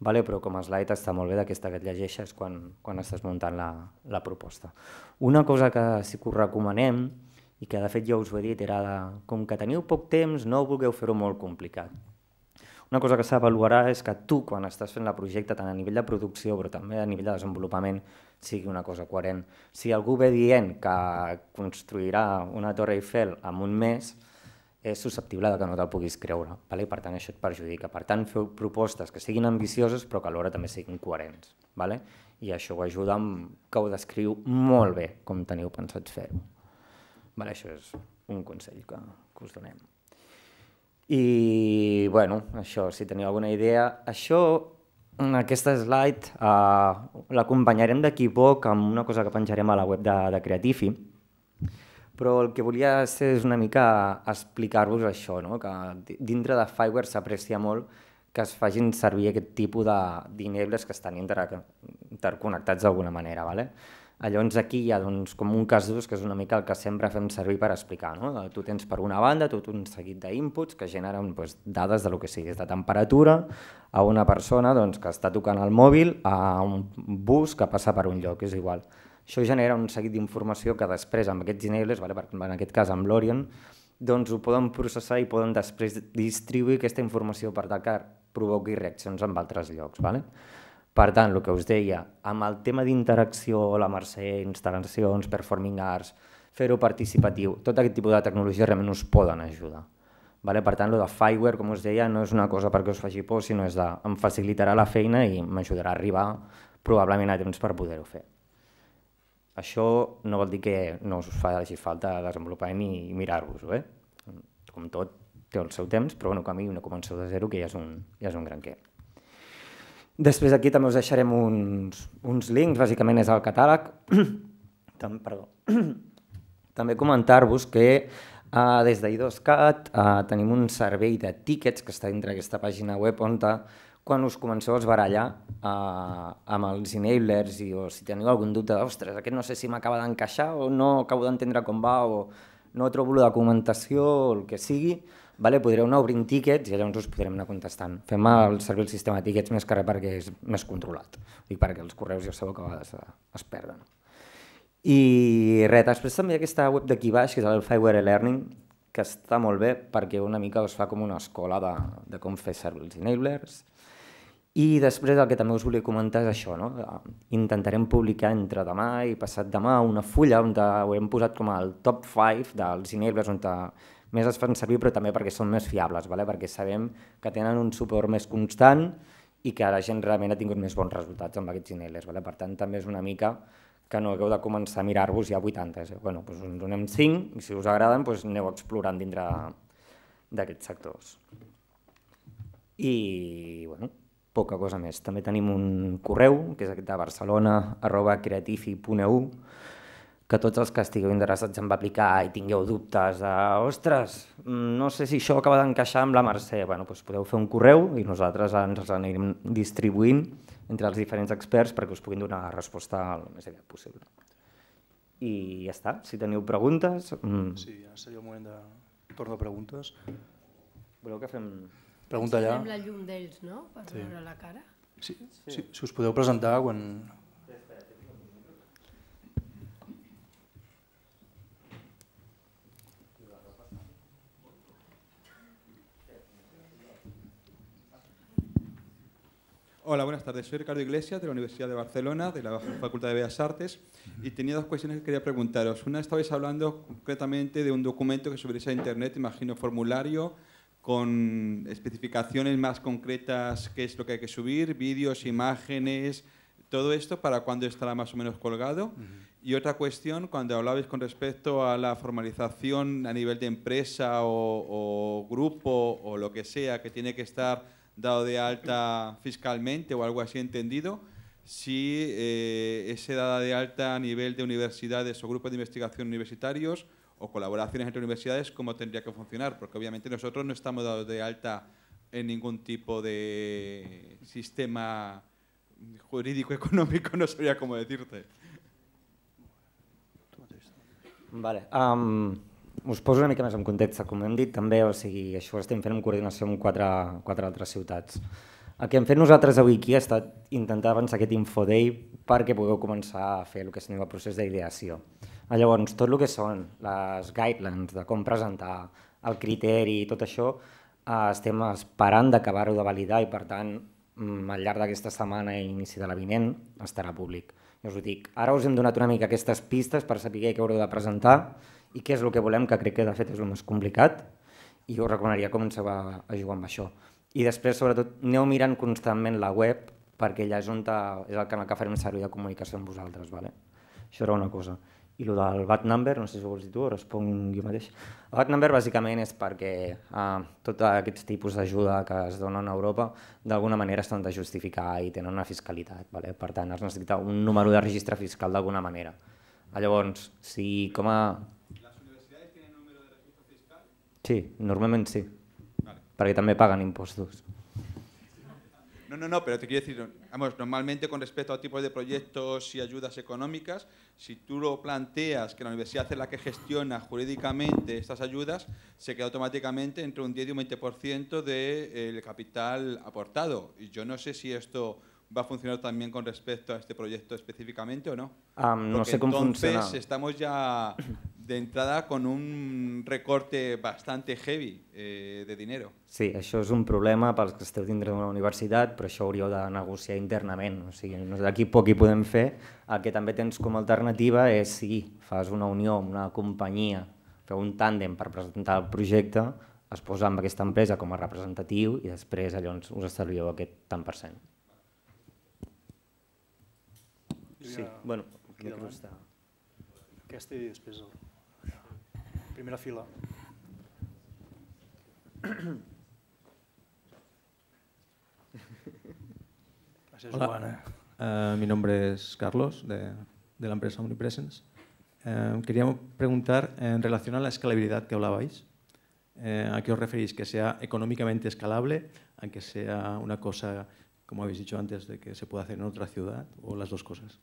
vale? però com a slide està molt bé d'aquesta que et llegeixes quan, quan estàs muntant la, la proposta. Una cosa que sí que us recomanem, i que de fet ja us ho he dit, era de, com que teniu poc temps, no vulgueu fer-ho molt complicat. Una cosa que s'avaluarà és que tu, quan estàs fent la projecte, tant a nivell de producció, però també a nivell de desenvolupament, sigui una cosa coherent. Si algú ve dient que construirà una Torre Eiffel en un mes, és susceptible de que no te'l puguis creure, vale? i per tant això et perjudica. Per tant, feu propostes que siguin ambicioses però que alhora també siguin coherents. Vale? I això ho ajuda amb que ho descriu molt bé com teniu pensat fer-ho. Vale, això és un consell que, que us donem. I, bueno, això, si teniu alguna idea, això, en mm, aquesta slide, uh, l'acompanyarem poc amb una cosa que penjarem a la web de, de Creatifi, però el que volia ser és una mica explicar-vos això, no? que dintre de Fireware s'aprecia molt que es facin servir aquest tipus de d'inebles que estan interconnectats d'alguna manera. Vale? Llavors aquí hi ha doncs, com un cas d'ús que és una mica el que sempre fem servir per explicar. No? Tu tens per una banda tot un seguit d'inputs que generen doncs, dades de lo que sigui, de temperatura a una persona doncs, que està tocant el mòbil a un bus que passa per un lloc, és igual. Això genera un seguit d'informació que després amb aquests enables, vale, en aquest cas amb l'Orient, doncs ho poden processar i poden després distribuir aquesta informació per tal que provoqui reaccions en altres llocs. Vale? Per tant, el que us deia, amb el tema d'interacció, la Mercè, instal·lacions, performing arts, fer-ho participatiu, tot aquest tipus de tecnologia realment us poden ajudar. Vale? Per tant, el de Fireware, com us deia, no és una cosa perquè us faci por, sinó és de, em facilitarà la feina i m'ajudarà a arribar probablement a temps per poder-ho fer. Això no vol dir que no us faci falta desenvolupar ni mirar vos Eh? Com tot, té el seu temps, però bueno, que a mi no comenceu de zero, que ja és un, ja és un gran què. Després aquí també us deixarem uns, uns links, bàsicament és el catàleg. Tam, perdó. també comentar-vos que Uh, des d'I2CAT uh, eh, tenim un servei de tíquets que està dintre aquesta pàgina web on quan us comenceu a esbarallar uh, amb els enablers i o si teniu algun dubte, ostres, aquest no sé si m'acaba d'encaixar o no acabo d'entendre com va o no trobo la documentació o el que sigui, vale, podreu anar obrint tíquets i llavors us podrem anar contestant. Fem el servir el sistema de tíquets més que res perquè és més controlat, i perquè els correus ja sabeu que a vegades es perden. I res, després també hi ha aquesta web d'aquí baix, que és el Fireware Learning, que està molt bé perquè una mica us fa com una escola de, de com fer servir els enablers. I després el que també us volia comentar és això, no? intentarem publicar entre demà i passat demà una fulla on hem posat com el top 5 dels enablers on més es fan servir, però també perquè són més fiables, vale? perquè sabem que tenen un suport més constant i que la gent realment ha tingut més bons resultats amb aquests inhalers. Vale? Per tant, també és una mica que no hagueu de començar a mirar-vos ja 80. Eh? Bueno, doncs en donem 5 i si us agraden doncs aneu explorant dintre d'aquests sectors. I, bueno, poca cosa més. També tenim un correu, que és aquest de barcelona, arroba creatifi.eu, que tots els que estigueu interessats en aplicar i tingueu dubtes de ostres, no sé si això acaba d'encaixar amb la Mercè, bueno, doncs podeu fer un correu i nosaltres ens els anirem distribuint entre els diferents experts perquè us puguin donar la resposta el més aviat possible. I ja està, si teniu preguntes... Mm. Sí, ja seria el moment de tornar a preguntes. Voleu que fem... Pregunta allà. Fem la llum d'ells, no? Per sí. veure la cara. Sí, sí. sí, si us podeu presentar quan, Hola, buenas tardes. Soy Ricardo Iglesias de la Universidad de Barcelona, de la Facultad de Bellas Artes, y tenía dos cuestiones que quería preguntaros. Una, estabais hablando concretamente de un documento que subiréis a Internet, imagino formulario, con especificaciones más concretas, qué es lo que hay que subir, vídeos, imágenes, todo esto, para cuándo estará más o menos colgado. Y otra cuestión, cuando hablabais con respecto a la formalización a nivel de empresa o grupo o lo que sea, que tiene que estar dado de alta fiscalmente o algo así entendido, si eh, dada de alta a nivel de universidades o grupos de investigación universitarios o colaboraciones entre universidades, cómo tendría que funcionar, porque obviamente nosotros no estamos dados de alta en ningún tipo de sistema jurídico económico, no sabría cómo decirte. Vale. us poso una mica més en context, com hem dit també, o sigui, això ho estem fent en coordinació amb quatre, quatre altres ciutats. El que hem fet nosaltres avui aquí ha estat intentar avançar aquest infoday perquè pugueu començar a fer el que s'anima el procés d'ideació. Llavors, tot el que són les guidelines de com presentar, el criteri i tot això, eh, estem esperant d'acabar-ho de validar i, per tant, mm, al llarg d'aquesta setmana i inici de la vinent estarà públic. Ja us ho dic, ara us hem donat una mica aquestes pistes per saber què haureu de presentar, i què és el que volem, que crec que de fet és el més complicat, i ho recomanaria començar a, a jugar amb això. I després, sobretot, aneu mirant constantment la web, perquè allà és, ta, és el canal que farem servir de comunicació amb vosaltres. Vale? Això era una cosa. I el del bad number, no sé si ho vols dir tu o responc jo mateix. El bad number bàsicament és perquè eh, tots aquests tipus d'ajuda que es donen a Europa d'alguna manera estan de justificar i tenen una fiscalitat. Vale? Per tant, es necessita un número de registre fiscal d'alguna manera. Llavors, si com a Sí, normalmente sí. Para que también pagan impuestos. No, no, no, pero te quiero decir, vamos, normalmente con respecto a tipos de proyectos y ayudas económicas, si tú lo planteas que la universidad es la que gestiona jurídicamente estas ayudas, se queda automáticamente entre un 10 y un 20% del eh, capital aportado. Y yo no sé si esto va a funcionar también con respecto a este proyecto específicamente o no. no sé cómo entonces estamos ya de entrada con un recorte bastante heavy eh, de dinero. Sí, això és un problema pels que esteu dintre d'una universitat, però això hauríeu de negociar internament. O sigui, d'aquí poc hi podem fer. El que també tens com a alternativa és si sí, fas una unió amb una companyia, feu un tàndem per presentar el projecte, es posa amb aquesta empresa com a representatiu i després allò us estalvieu aquest tant per cent. Sí, bueno, aquí ja està. Aquesta i després el... primera fila. Hola, eh. Eh, mi nombre es Carlos, de, la empresa Omnipresence. Eh, quería preguntar en relación a la escalabilidad que hablabais. ¿A qué os referís? ¿Que sea económicamente escalable? ¿A sea una cosa, como habéis dicho antes, de que se pueda hacer en otra ciudad? ¿O las dos cosas?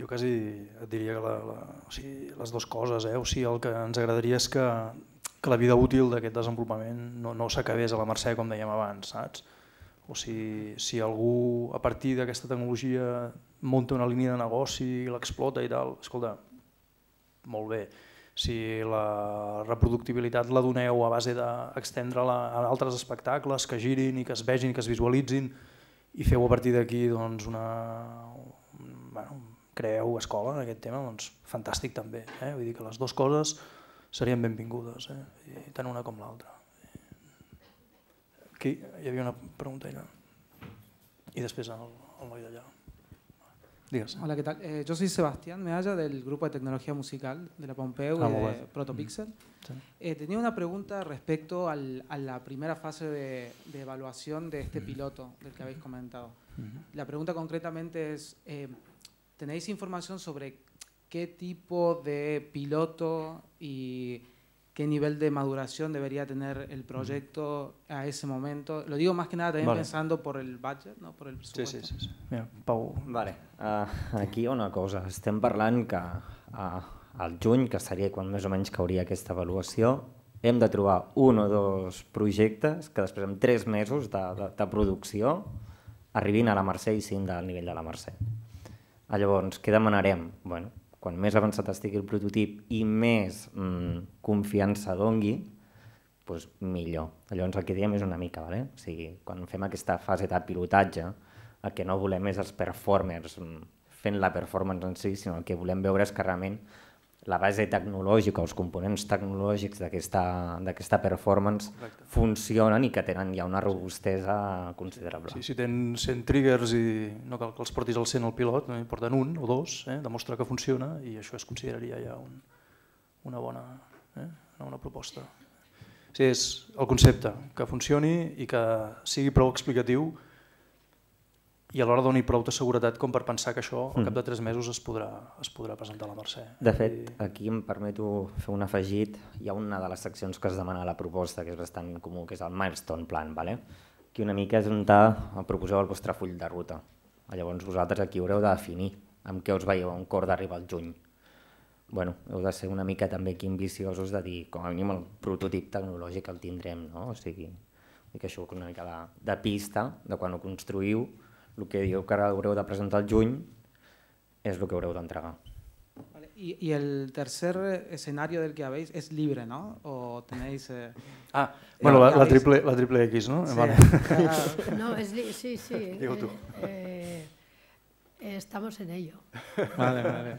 Jo quasi et diria que la, la, o sigui, les dues coses. Eh? O sigui, el que ens agradaria és que, que la vida útil d'aquest desenvolupament no, no s'acabés a la mercè, com dèiem abans, saps? O sigui, si algú a partir d'aquesta tecnologia munta una línia de negoci, i l'explota i tal, escolta, molt bé, si la reproductibilitat la doneu a base d'extendre-la a altres espectacles que girin i que es vegin i que es visualitzin i feu a partir d'aquí doncs, una, creeu escola en aquest tema, doncs fantàstic també. Eh? Vull dir que les dues coses serien benvingudes, eh? I tant una com l'altra. Aquí hi havia una pregunta allà. I després el, el noi d'allà. Digues. Hola, què tal? Eh, jo soy Sebastián Medalla del grup de tecnologia musical de la Pompeu ah, i eh, de Protopixel. Mm sí. eh, tenía una pregunta respecto al, a la primera fase de, de evaluación de este mm. piloto del que habéis comentado. Mm -hmm. La pregunta concretamente es, eh, ¿Tenéis información sobre qué tipo de piloto y qué nivel de maduración debería tener el proyecto a ese momento? Lo digo más que nada también vale. pensando por el budget, no? por el presupuesto. Sí, sí, sí. sí. Mira, Pau. Vale. Uh, aquí una cosa. Estem parlant que uh, al juny, que seria quan més o menys cauria aquesta avaluació, hem de trobar un o dos projectes que després en tres mesos de, de, de producció arribin a la Mercè i siguin del nivell de la Mercè. Ah, llavors, què demanarem? Bueno, quan més avançat estigui el prototip i més mm, confiança dongui, doncs millor. Llavors el que diem és una mica, vale? o sigui, quan fem aquesta fase de pilotatge, el que no volem és els performers mm, fent la performance en si, sinó el que volem veure és que realment la base tecnològica, els components tecnològics d'aquesta performance Correcte. funcionen i que tenen ja una robustesa considerable. Sí, si tens 100 triggers i no cal que els portis al el 100 al pilot, no porten un o dos, eh, demostra que funciona i això es consideraria ja un, una bona eh, una bona proposta. Sí, és el concepte, que funcioni i que sigui prou explicatiu i a l'hora d'unir prou de seguretat com per pensar que això al mm. cap de tres mesos es podrà, es podrà presentar a la Mercè. De fet, aquí em permeto fer un afegit. Hi ha una de les seccions que es demana a la proposta, que és bastant comú, que és el milestone plan. Vale? Aquí una mica és on proposeu el vostre full de ruta. Llavors vosaltres aquí haureu de definir amb què us veieu un cor d'arribar al juny. Bueno, heu de ser una mica també aquí ambiciosos de dir, com a mínim el prototip tecnològic el tindrem, no? O sigui, que això una mica de, de pista de quan ho construïu, el que digueu que haureu de presentar al juny és el que haureu d'entregar. Vale. Y, y el tercer escenario del que habéis es libre, ¿no? O tenéis... Eh, ah, bueno, la, la, triple, la triple X, ¿no? Sí, vale. Ah. no, No, es sí, sí. Digo tú. Eh, eh, estamos en ello. Vale, vale.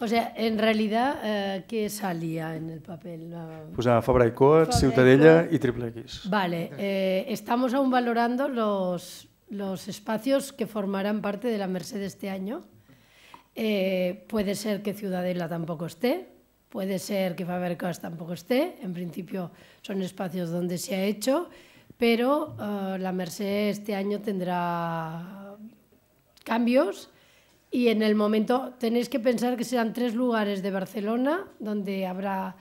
O sea, en realidad, eh, ¿qué salía en el papel? Pues a Fabra y Coat, Ciutadella y Triple X. Vale, eh, estamos aún valorando los, los espacios que formarán parte de la Merced este año. Eh, puede ser que Ciudadela tampoco esté, puede ser que faber tampoco esté. En principio son espacios donde se ha hecho, pero eh, la Merced este año tendrá cambios y en el momento tenéis que pensar que serán tres lugares de Barcelona donde habrá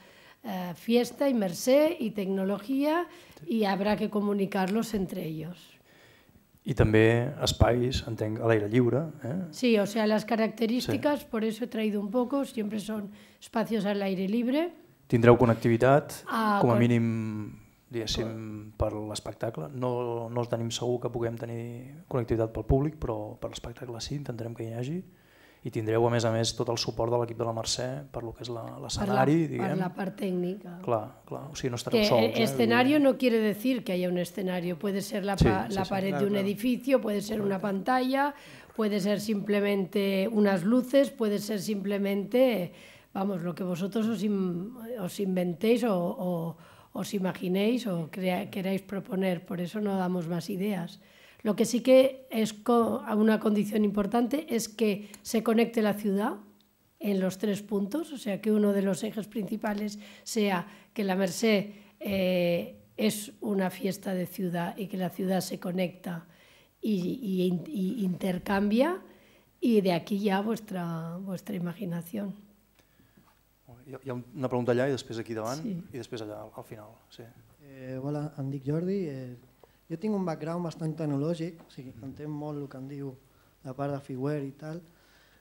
eh, fiesta y Merced y tecnología y habrá que comunicarlos entre ellos. I també espais, entenc, a l'aire lliure. ¿eh? Sí, o sea, las características, sí. por eso he traído un poco, siempre son espacios al aire libre. Tindreu connectivitat, ah, com a mínim, diguéssim, per l'espectacle. No, no tenim segur que puguem tenir connectivitat pel públic, però per l'espectacle sí, intentarem que hi hagi. Y tendría a més a mes todo el suport de de la Mercè para lo que es la diguem. Per la parte técnica. Claro, claro. o no que e- eh? escenario no quiere decir que haya un escenario, puede ser la, la pared de un edificio, puede ser una pantalla, puede ser simplemente unas luces, puede ser simplemente, vamos, lo que vosotros os, os inventéis o, o os imaginéis o queráis proponer, por eso no damos más ideas. Lo que sí que es una condición importante es que se conecte la ciudad en los tres puntos, o sea, que uno de los ejes principales sea que la Merced eh, es una fiesta de ciudad y que la ciudad se conecta y, intercambia, y de aquí ya vuestra, vuestra imaginación. una pregunta ya y después aquí davant y después allá al final. Eh, hola, em Jordi, eh, Jo tinc un background bastant tecnològic, o sigui, entenc molt el que em diu la part de Figuer i tal.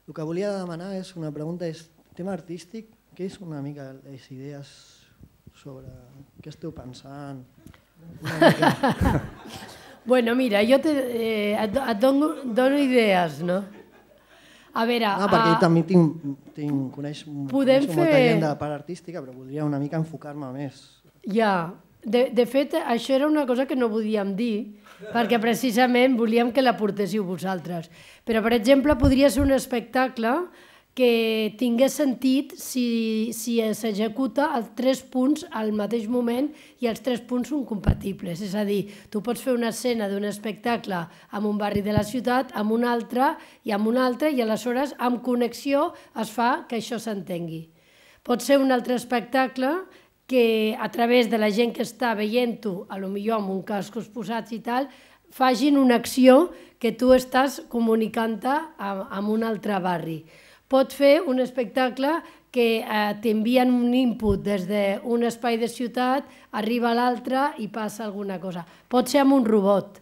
El que volia demanar és una pregunta, és tema artístic, què és una mica les idees sobre què esteu pensant? bueno, mira, jo te, eh, et, dono, dono idees, no? A veure... Ah, perquè a... jo també tinc, tinc, coneix, Podem coneixo fer... molta gent de la part artística, però voldria una mica enfocar-me més. Ja, de, de fet, això era una cosa que no podíem dir, perquè precisament volíem que la portéssiu vosaltres. Però, per exemple, podria ser un espectacle que tingués sentit si si s'executa els tres punts al mateix moment i els tres punts són compatibles. És a dir, tu pots fer una escena d'un espectacle en un barri de la ciutat, amb un altre i amb un altre, i aleshores amb connexió es fa que això s'entengui. Pot ser un altre espectacle que a través de la gent que està veient-ho, a lo millor amb un cascos posats i tal, fagin una acció que tu estàs comunicant-te amb un altre barri. Pots fer un espectacle que eh, t'envien un input des d'un espai de ciutat, arriba a l'altre i passa alguna cosa. Pot ser amb un robot,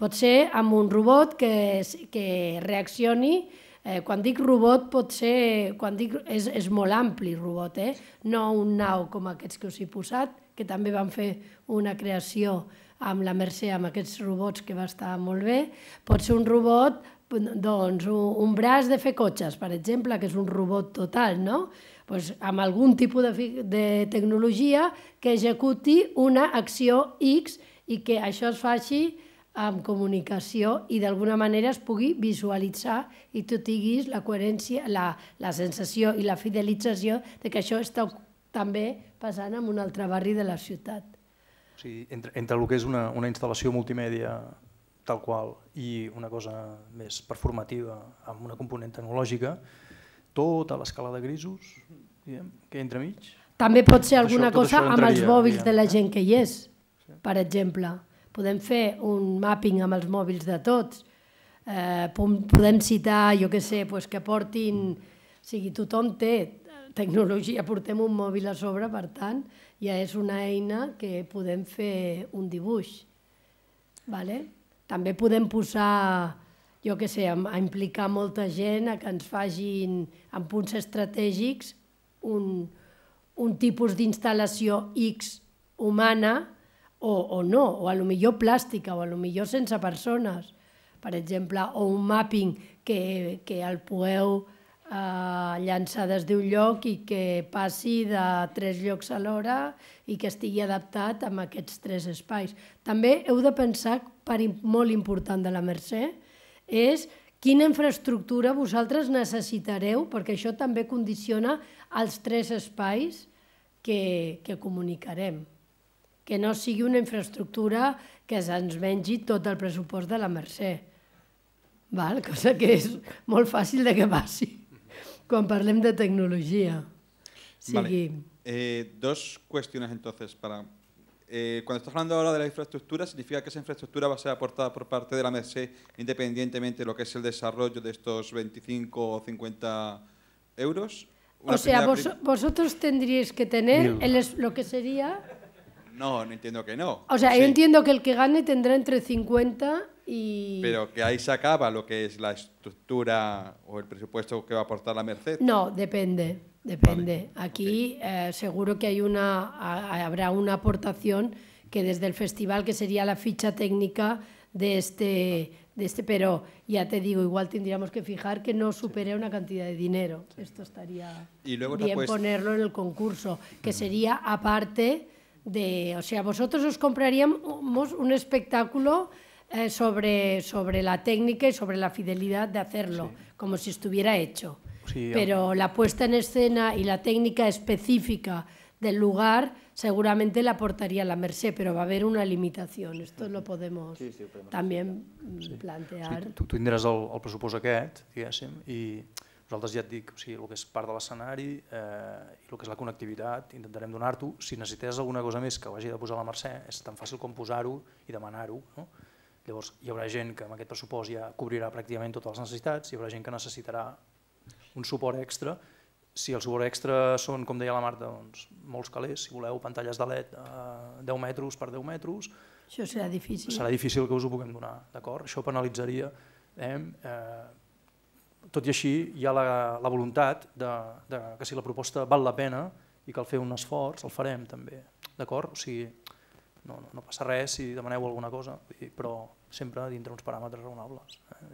pot ser amb un robot que, que reaccioni Eh, quan dic robot, pot ser, quan dic, és, és molt ampli robot, eh? no un nau com aquests que us he posat, que també van fer una creació amb la Mercè, amb aquests robots que va estar molt bé. Pot ser un robot, doncs, un braç de fer cotxes, per exemple, que és un robot total, no? pues, amb algun tipus de, de tecnologia que executi una acció X i que això es faci amb comunicació i d'alguna manera es pugui visualitzar i tu tinguis la coherència, la, la sensació i la fidelització de que això està també passant en un altre barri de la ciutat. O sigui, entre, entre el que és una, una instal·lació multimèdia tal qual i una cosa més performativa amb una component tecnològica, tota l'escala de grisos diguem, que entra mig... També pot ser alguna això, cosa amb els mòbils diguem. de la gent que hi és, eh? per exemple podem fer un mapping amb els mòbils de tots, eh, podem citar, jo que sé, pues, que portin... O sigui, tothom té tecnologia, portem un mòbil a sobre, per tant, ja és una eina que podem fer un dibuix. Vale? També podem posar, jo que sé, a, implicar molta gent a que ens fagin en punts estratègics un, un tipus d'instal·lació X humana o, o no, o a lo millor plàstica, o a lo millor sense persones, per exemple, o un mapping que, que el podeu eh, llançar des d'un lloc i que passi de tres llocs a l'hora i que estigui adaptat amb aquests tres espais. També heu de pensar, per molt important de la Mercè, és quina infraestructura vosaltres necessitareu, perquè això també condiciona els tres espais que, que comunicarem. que no sigue una infraestructura que se'ns mengi todo el presupuesto de la Mercè. vale, Cosa que es muy fácil de que passi quan parlem de tecnología. Vale. Eh, dos cuestiones entonces para... Eh, cuando estás hablando ahora de la infraestructura, ¿significa que esa infraestructura va a ser aportada por parte de la Merced independientemente de lo que es el desarrollo de estos 25 o 50 euros? o sea, vosotros tendríais que tener lo que sería no, no entiendo que no. O sea, yo entiendo que el que gane tendrá entre 50 y... Pero que ahí se acaba lo que es la estructura o el presupuesto que va a aportar la Merced. No, depende, depende. Aquí eh, seguro que hay una, habrá una aportación que desde el festival, que sería la ficha técnica de este, de este, pero ya te digo, igual tendríamos que fijar que no supere una cantidad de dinero. Esto estaría y luego bien ponerlo en el concurso, que sería aparte o sea, vosotros os compraríamos un espectáculo eh, sobre, sobre la técnica y sobre la fidelidad de hacerlo, como si estuviera hecho. Pero la puesta en escena y la técnica específica del lugar seguramente la aportaría la Merced, pero va a haber una limitación. Esto lo podemos también plantear. Tú tienes el, el presupuesto aquest, Nosaltres ja et dic, o sigui, el que és part de l'escenari eh, i el que és la connectivitat, intentarem donar-t'ho. Si necessites alguna cosa més que ho hagi de posar la Mercè, és tan fàcil com posar-ho i demanar-ho. No? Llavors hi haurà gent que amb aquest pressupost ja cobrirà pràcticament totes les necessitats, hi haurà gent que necessitarà un suport extra. Si el suport extra són, com deia la Marta, doncs, molts calés, si voleu, pantalles de LED a eh, 10 metres per 10 metres, això serà difícil. Serà difícil que us ho puguem donar, d'acord? Això penalitzaria eh, eh, tot i així hi ha la, la voluntat de, de que si la proposta val la pena i cal fer un esforç, el farem també, d'acord? O sigui, no, no, no passa res si demaneu alguna cosa, però sempre dintre uns paràmetres raonables. Eh?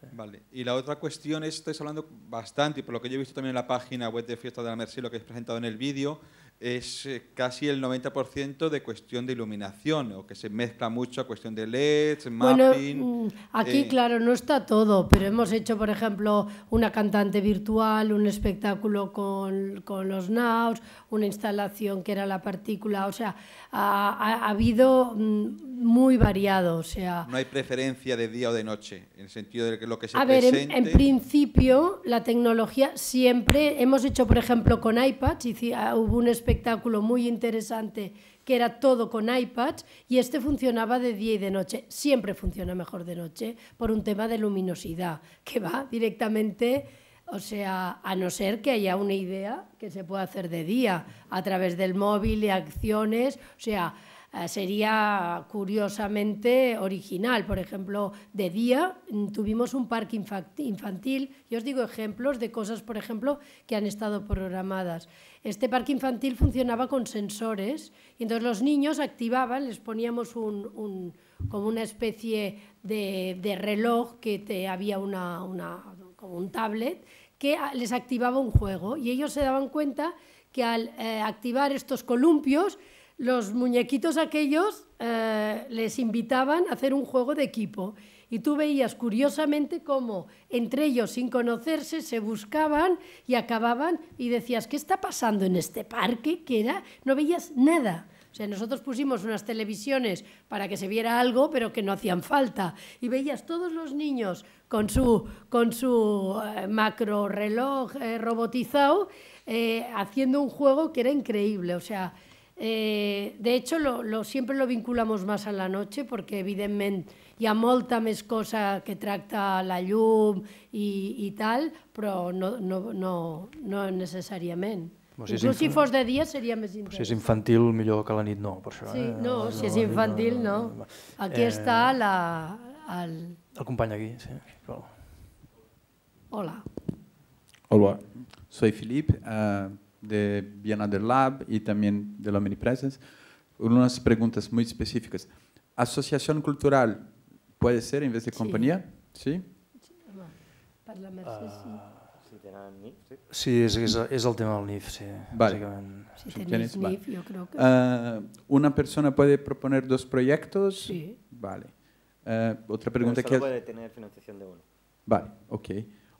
Sí. Vale. Y la otra cuestión es, estáis hablando bastante, y por lo que yo he visto también en la página web de Fiesta de la Merced, lo que he presentado en el vídeo, es eh, casi el 90% de cuestión de iluminación, o que se mezcla mucho a cuestión de LEDs, mapping. Bueno, mm, aquí, eh, claro, no está todo, pero hemos hecho, por ejemplo, una cantante virtual, un espectáculo con, con los NAUS, una instalación que era la partícula. O sea, ha, habido mm, muy variado. O sea, no hay preferencia de día o de noche, en el sentido de que lo que se A ver, en, en, principio, la tecnología siempre. Hemos hecho, por ejemplo, con iPads, ah, hubo un espectáculo muy interesante que era todo con iPads y este funcionaba de día y de noche. Siempre funciona mejor de noche por un tema de luminosidad, que va directamente o sea, a no ser que haya una idea que se pueda hacer de día a través del móvil y acciones, o sea, eh, sería curiosamente original. Por ejemplo, de día mm, tuvimos un parque infantil. Yo os digo ejemplos de cosas, por ejemplo, que han estado programadas. Este parque infantil funcionaba con sensores y entonces los niños activaban, les poníamos un, como una especie de, reloj que te, había una como un tablet, que les activaba un juego y ellos se daban cuenta que al eh, activar estos columpios, los muñequitos aquellos eh, les invitaban a hacer un juego de equipo. Y tú veías curiosamente cómo entre ellos, sin conocerse, se buscaban y acababan y decías, ¿qué está pasando en este parque? Que era, no veías nada. O sea, nosotros pusimos unas televisiones para que se viera algo, pero que no hacían falta. Y veías todos los niños con su, con su eh, macro reloj eh, robotizado eh, haciendo un juego que era increíble. O sea, de hecho, lo, siempre lo vinculamos más a la noche porque, evidentemente, ya molta más cosa que trata la llum y tal, pero no, no, no, no Però si Inclús infantil, si fos de dia seria més intens. Si és infantil, millor que la nit no, per això. Sí, eh? no, no si és infantil, no. no. Aquí eh, està la, el... El company aquí, sí. Hola. Hola, soy Felipe, uh, eh, de del Lab y también de la Mini Unes Unas preguntas muy específicas. ¿Asociación cultural puede ser en vez de compañía? Sí. ¿Sí? sí. Para la uh... sí. Sí, es el tema del NIF, sí. Vale. Si tenéis NIF, yo creo que... Eh, ¿Una persona puede proponer dos proyectos? Sí. Vale. Eh, otra pregunta que... puede tener financiación de uno. Vale, ok.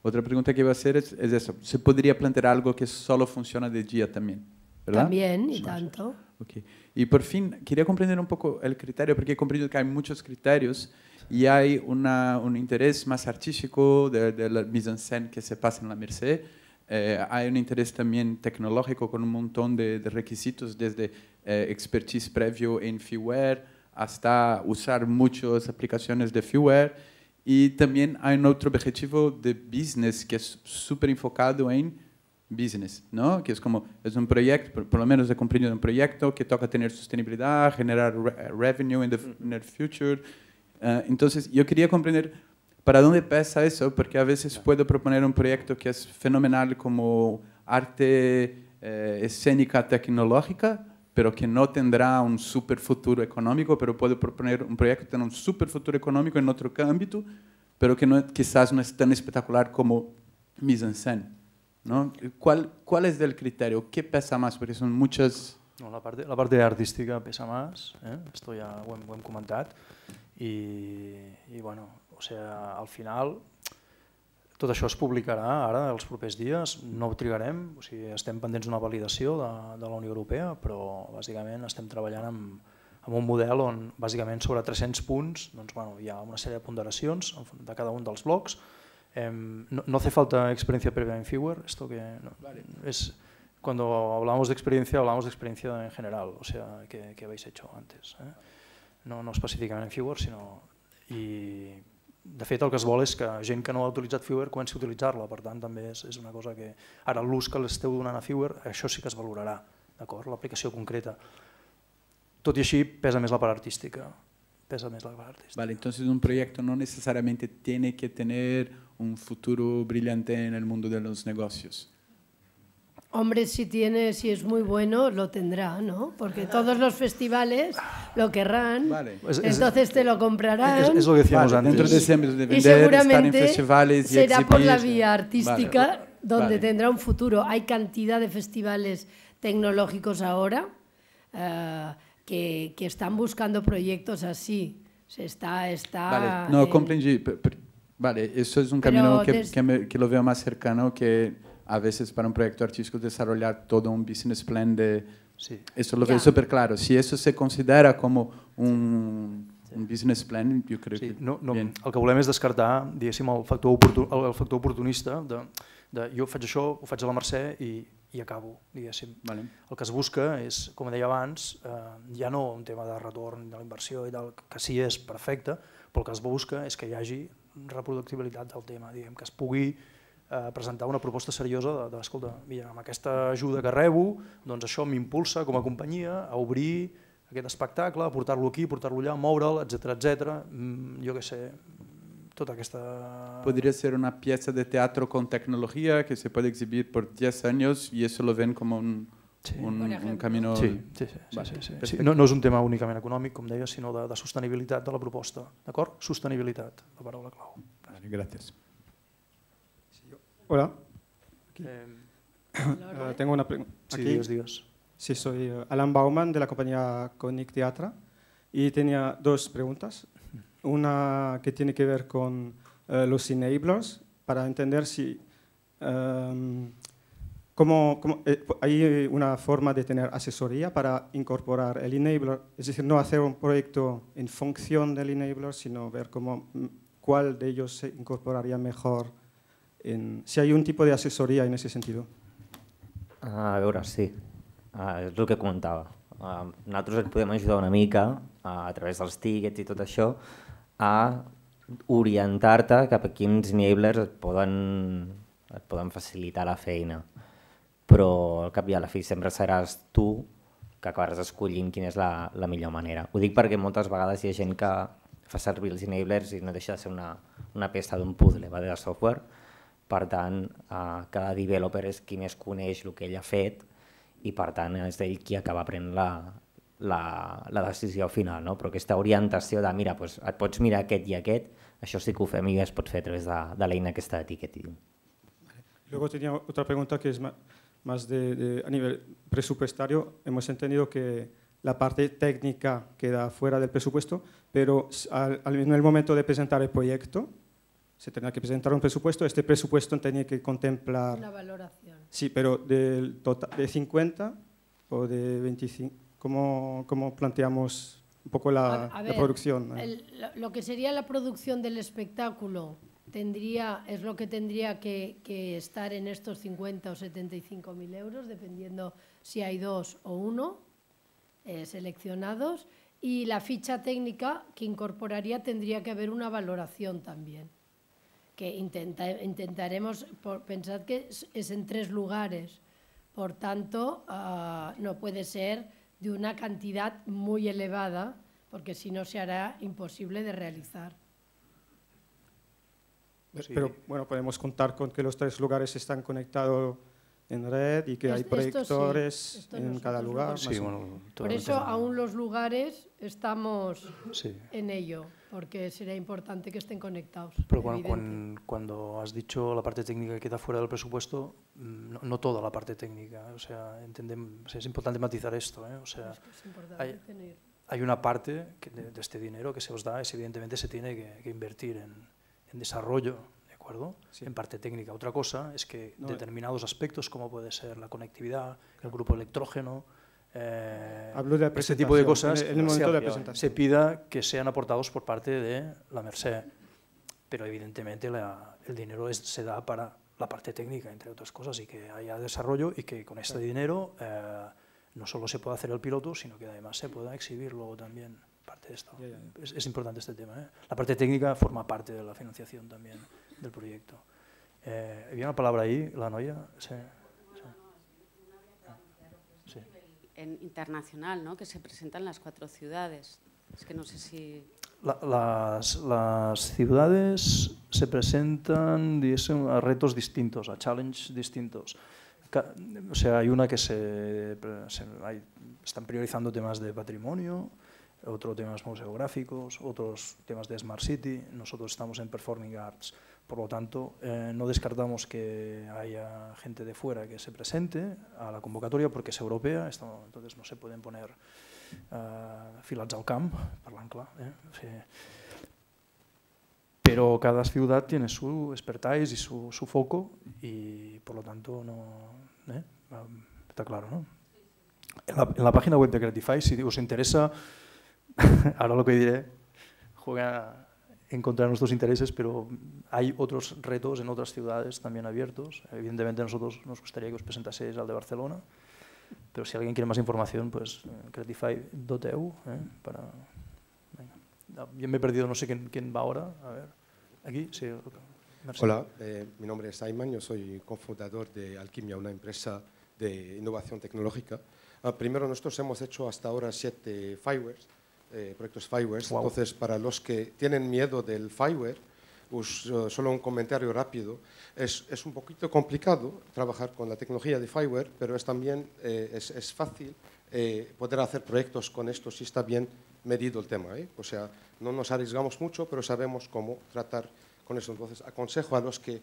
Otra pregunta que iba a hacer es, es eso. ¿Se podría plantear algo que solo funciona de día también? ¿Verdad? También, y tanto. Ok. Y por fin, quería comprender un poco el criterio, porque he comprendido que hay muchos criterios y hay un interés más artístico de, la mise en scène que se pasa en la Merced. Eh, hay un interés también tecnológico con un montón de, requisitos, desde eh, expertise previo en FIWARE hasta usar muchas aplicaciones de FIWARE. Y también hay un otro objetivo de business que es súper enfocado en business, ¿no? Que es como, es un proyecto, por, lo menos he comprendido un proyecto que toca tener sostenibilidad, generar revenue in the, in the future, Ah, entonces, yo quería comprender para dónde pesa eso, porque a veces puedo proponer un proyecto que es fenomenal como arte eh, escénica tecnológica, pero que no tendrá un super futuro económico, pero puedo proponer un proyecto que tenga un super futuro económico en otro ámbito, pero que no, quizás no es tan espectacular como mise en scène. ¿no? ¿Cuál, ¿Cuál es el criterio? ¿Qué pesa más? Porque son muchas... la, parte, la parte artística pesa más, estoy ¿eh? esto ya buen i, i bueno, o sigui, al final tot això es publicarà ara els propers dies, no ho trigarem, o sigui, estem pendents d'una validació de, de la Unió Europea, però bàsicament estem treballant amb, amb un model on bàsicament sobre 300 punts doncs, bueno, hi ha una sèrie de ponderacions de cada un dels blocs. Em, no, no falta experiència prèvia en Fewer, esto que no, és, es, cuando hablamos de experiencia, hablamos de experiencia en general, o sea, que, que habéis hecho antes. Eh no, no específicament en Fewer, sinó... I, de fet, el que es vol és que gent que no ha utilitzat Fewer comenci a utilitzar-la, per tant, també és, és una cosa que... Ara, l'ús que l'esteu donant a Fewer, això sí que es valorarà, d'acord? L'aplicació concreta. Tot i així, pesa més la part artística. Pesa més la part artística. Vale, entonces un proyecto no necesariamente tiene que tener un futuro brillante en el mundo de los negocios. Hombre, si tiene, si es muy bueno, lo tendrá, ¿no? Porque todos los festivales lo querrán, entonces te lo comprarán. Es, lo que decíamos antes. de siempre de y seguramente en festivales y será por la vía artística donde tendrá un futuro. Hay cantidad de festivales tecnológicos ahora eh, que, que, están buscando proyectos así. Se está, está. No, comprendí. Vale, eso es un camino que, que lo veo más cercano que a veces para un proyecto artístico desarrollar todo un business plan de... Sí. Eso lo veo súper claro. Si eso se considera como un, sí. un business plan, jo crec sí, que... No, no, bien. el que volem és descartar, diguéssim, el factor, oportun, el, el factor oportunista de, de jo faig això, ho faig a la Mercè i, i acabo, diguéssim. Vale. El que es busca és, com deia abans, eh, ja no un tema de retorn de la inversió i tal, que sí és perfecte, però el que es busca és que hi hagi reproductibilitat del tema, diguem, que es pugui eh, presentar una proposta seriosa de, de escolta, mira, amb aquesta ajuda que rebo, doncs això m'impulsa com a companyia a obrir aquest espectacle, a portar-lo aquí, portar-lo allà, moure'l, etc etc. Mm, jo què sé, tota aquesta... Podria ser una pieza de teatro con tecnologia que se puede exhibir por 10 años y eso lo ven como un, Sí, un, un camino... Sí, sí, sí, sí, sí, sí, sí. No, no és un tema únicament econòmic, com deia, sinó de, de sostenibilitat de la proposta. D'acord? Sostenibilitat, la paraula clau. Gràcies. Hola. Eh, ah, tengo una pregunta. Sí, soy eh, Alan Bauman de la compañía Conic Teatra y tenía dos preguntas. Una que tiene que ver con eh, los enablers para entender si em, hay una forma de tener asesoría para incorporar el enabler, es decir, no hacer un proyecto en función del enabler, sino ver cómo, mm, cuál de ellos se incorporaría mejor en, si hay un tipo de asesoría en ese sentido. Ah, a veure, sí. Uh, és el que comentava. Uh, nosaltres et podem ajudar una mica, uh, a través dels tickets i tot això, a orientar-te cap a quins enablers et poden, et poden facilitar la feina. Però al cap i a la fi sempre seràs tu que acabaràs escollint quina és la, la millor manera. Ho dic perquè moltes vegades hi ha gent que fa servir els enablers i no deixa de ser una, una peça d'un puzzle va, de software, per tant, eh, cada developer és qui més coneix el que ell ha fet i per tant és ell qui acaba prenent la, la, la decisió final, no? però aquesta orientació de mira, doncs et pots mirar aquest i aquest, això sí que ho fem i es pot fer a través de, de l'eina aquesta de ticketing. Vale. Luego tenía otra pregunta que es más de, de, a nivel presupuestario. Hemos entendido que la parte técnica queda fuera del presupuesto, pero al, al, mismo momento de presentar el proyecto, se tenía que presentar un presupuesto, este presupuesto tenía que contemplar... Una valoración. Sí, pero del total, de 50 o de 25, ¿cómo, planteamos un poco la, a ver, producción? lo que sería la producción del espectáculo tendría, es lo que tendría que, estar en estos 50 o 75 mil euros, dependiendo si hay dos o uno eh, seleccionados, y la ficha técnica que incorporaría tendría que haber una valoración también que intentaremos, pensad que es, en tres lugares, por tanto, ah, no puede ser de una cantidad muy elevada, porque si no se hará imposible de realizar. Pues pero bueno, podemos contar con que los tres lugares están conectados en red y que hay proyectores en cada lugar. Por eso aún los lugares estamos en ello porque será importante que estén conectados. Pero cuando, cuando, has dicho la parte técnica que queda fuera del presupuesto, mm, no, toda la parte técnica, o sea, entendemos, es importante matizar esto, ¿eh? o sea, hay, una parte de, este dinero que se os da, es evidentemente se tiene que, invertir en, desarrollo, ¿de acuerdo? En parte técnica. Otra cosa es que eh. determinados aspectos, como puede ser la conectividad, el grupo electrógeno, eh, Hablo de este tipo de cosas se, de pida que sean aportados por parte de la Merced. Pero evidentemente el dinero se da para la parte técnica, entre otras cosas, y que haya desarrollo y que con este dinero eh, no solo se pueda hacer el piloto, sino que además se pueda exhibir luego también parte de esto. Es, importante este tema. ¿eh? La parte técnica forma parte de la financiación también del proyecto. Eh, había una palabra ahí, la noia. ¿Sí? internacional, ¿no? que se presentan las cuatro ciudades. Es que no sé si... las, ciudades se presentan a retos distintos, a challenges distintos. O sea, hay una que se, están priorizando temas de patrimonio, otros temas museográficos, otros temas de Smart City. Nosotros estamos en Performing Arts. Por lo tanto, eh, no descartamos que haya gente de fuera que se presente a la convocatoria porque es europea, entonces no se pueden poner filas eh, filas al camp, eh, pero cada ciudad tiene su expertise y su, foco y por lo tanto no, está claro. En, la, en la página web de Creatify, si os interesa, ahora lo que diré, juega encontrar nuestros intereses, pero hay otros retos en otras ciudades también abiertos. Evidentemente, a nosotros nos gustaría que os presentaseis al de Barcelona, pero si alguien quiere más información, pues eh, creatify.eu. ¿eh? Para... Ah, me he perdido, no sé quién, quién va ahora. A ver, aquí, sí. Hola, eh, mi nombre es Ayman, yo soy cofundador de Alquimia, una empresa de innovación tecnológica. Ah, primero, nosotros hemos hecho hasta ahora siete firewalls eh, proyectos Fireware. Entonces, para los que tienen miedo del Fireware, solo un comentario rápido. Es, es, un poquito complicado trabajar con la tecnología de Fireware, pero es también eh, es, es, fácil eh, poder hacer proyectos con esto si está bien medido el tema. O sea, no nos arriesgamos mucho, pero sabemos cómo tratar con eso. Entonces, aconsejo a los que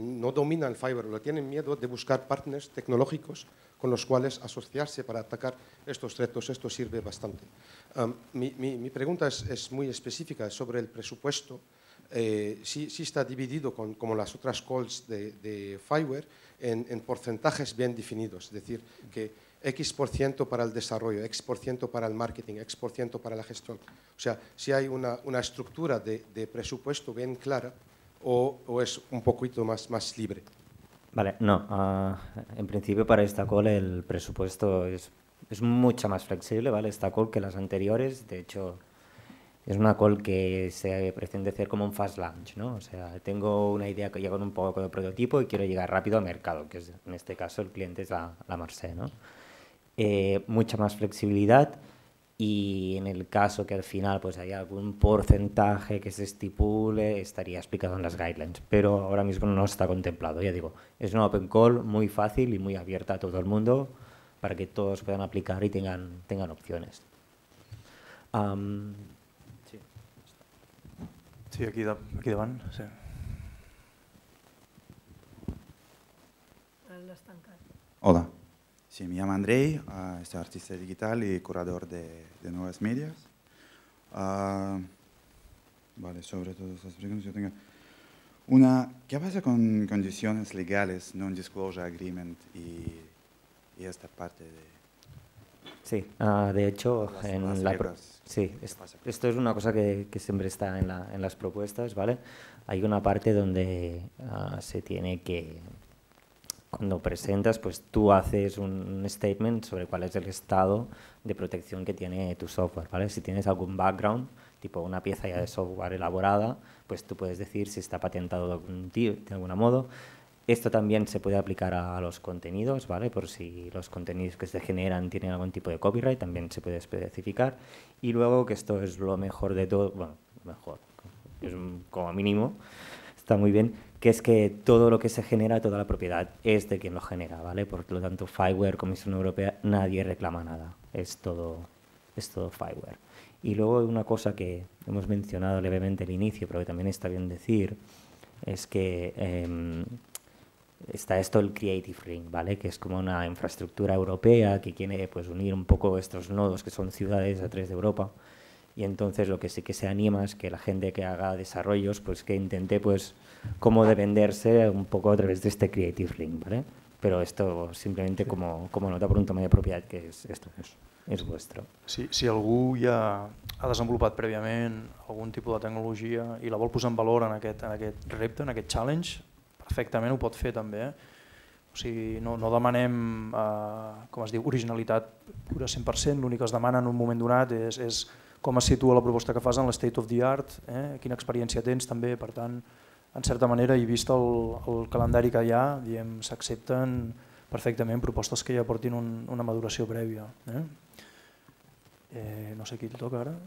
no dominan el Fireware, lo tienen miedo de buscar partners tecnológicos con los cuales asociarse para atacar estos retos. Esto sirve bastante. mi, pregunta es, muy específica sobre el presupuesto. Eh, está dividido, como las otras calls de, de Fireware, en, porcentajes bien definidos. Es decir, que X% por ciento para el desarrollo, X% por ciento para el marketing, X% por ciento para la gestión. O sea, si hay una, estructura de, presupuesto bien clara o, o es un poquito más, más libre. Vale, no. Ah, en principio para esta call el presupuesto es, es mucho más flexible, ¿vale? Esta call que las anteriores. De hecho, es una call que se pretende hacer como un fast launch, ¿no? O sea, tengo una idea que llega con un poco de prototipo y quiero llegar rápido al mercado, que en este caso el cliente es la, la Marseille, ¿no? Eh, mucha más flexibilidad y en el caso que al final pues haya algún porcentaje que se estipule, estaría explicado en las guidelines, pero ahora mismo no está contemplado. Ya digo, es una open call muy fácil y muy abierta a todo el mundo para que todos puedan aplicar y tengan, tengan opciones. sí. aquí, van. Hola. Sí, me llamo Andrei, ah, soy artista digital y curador de, de nuevas medias. Ah, vale, sobre todas esas preguntas yo tengo una... ¿Qué pasa con condiciones legales, non-disclosure agreement y, esta parte de... Sí, ah, de hecho, en la sí, esto es una cosa que, que siempre está en, la, en, las propuestas, ¿vale? Hay una parte donde se tiene que cuando presentas, pues tú haces un statement sobre cuál es el estado de protección que tiene tu software, ¿vale? Si tienes algún background, tipo una pieza ya de software elaborada, pues tú puedes decir si está patentado de algún, algún modo. Esto también se puede aplicar a, los contenidos, ¿vale? Por si los contenidos que se generan tienen algún tipo de copyright, también se puede especificar. Y luego, que esto es lo mejor de todo, bueno, mejor, es como mínimo, está muy bien, que es que todo lo que se genera, toda la propiedad es de quien lo genera, ¿vale? Por lo tanto, Fireware, Comisión Europea, nadie reclama nada, es todo, es todo Fireware. Y luego una cosa que hemos mencionado levemente al inicio, pero que también está bien decir, es que em, está esto el Creative Ring, ¿vale? Que es como una infraestructura europea que quiere pues, unir un poco estos nodos que son ciudades a través de Europa y entonces lo que sí que se anima es que la gente que haga desarrollos, pues que intente pues cómo de venderse un poco a través de este Creative Link, ¿vale? Pero esto simplemente como, como nota por un tema de propiedad que és, esto és, és vostre. Si, si algú ja ha desenvolupat prèviament algun tipus de tecnologia i la vol posar en valor en aquest, en aquest repte, en aquest challenge, perfectament ho pot fer també. Eh? O sigui, no, no demanem, eh, com es diu, originalitat pura 100%, l'únic que es demana en un moment donat és, és com es situa la proposta que fas en l'State of the Art, eh? quina experiència tens també, per tant, en certa manera, i vist el, el calendari que hi ha, diem, s'accepten perfectament propostes que ja portin un, una maduració prèvia. Eh? Eh, no sé qui el toca ara.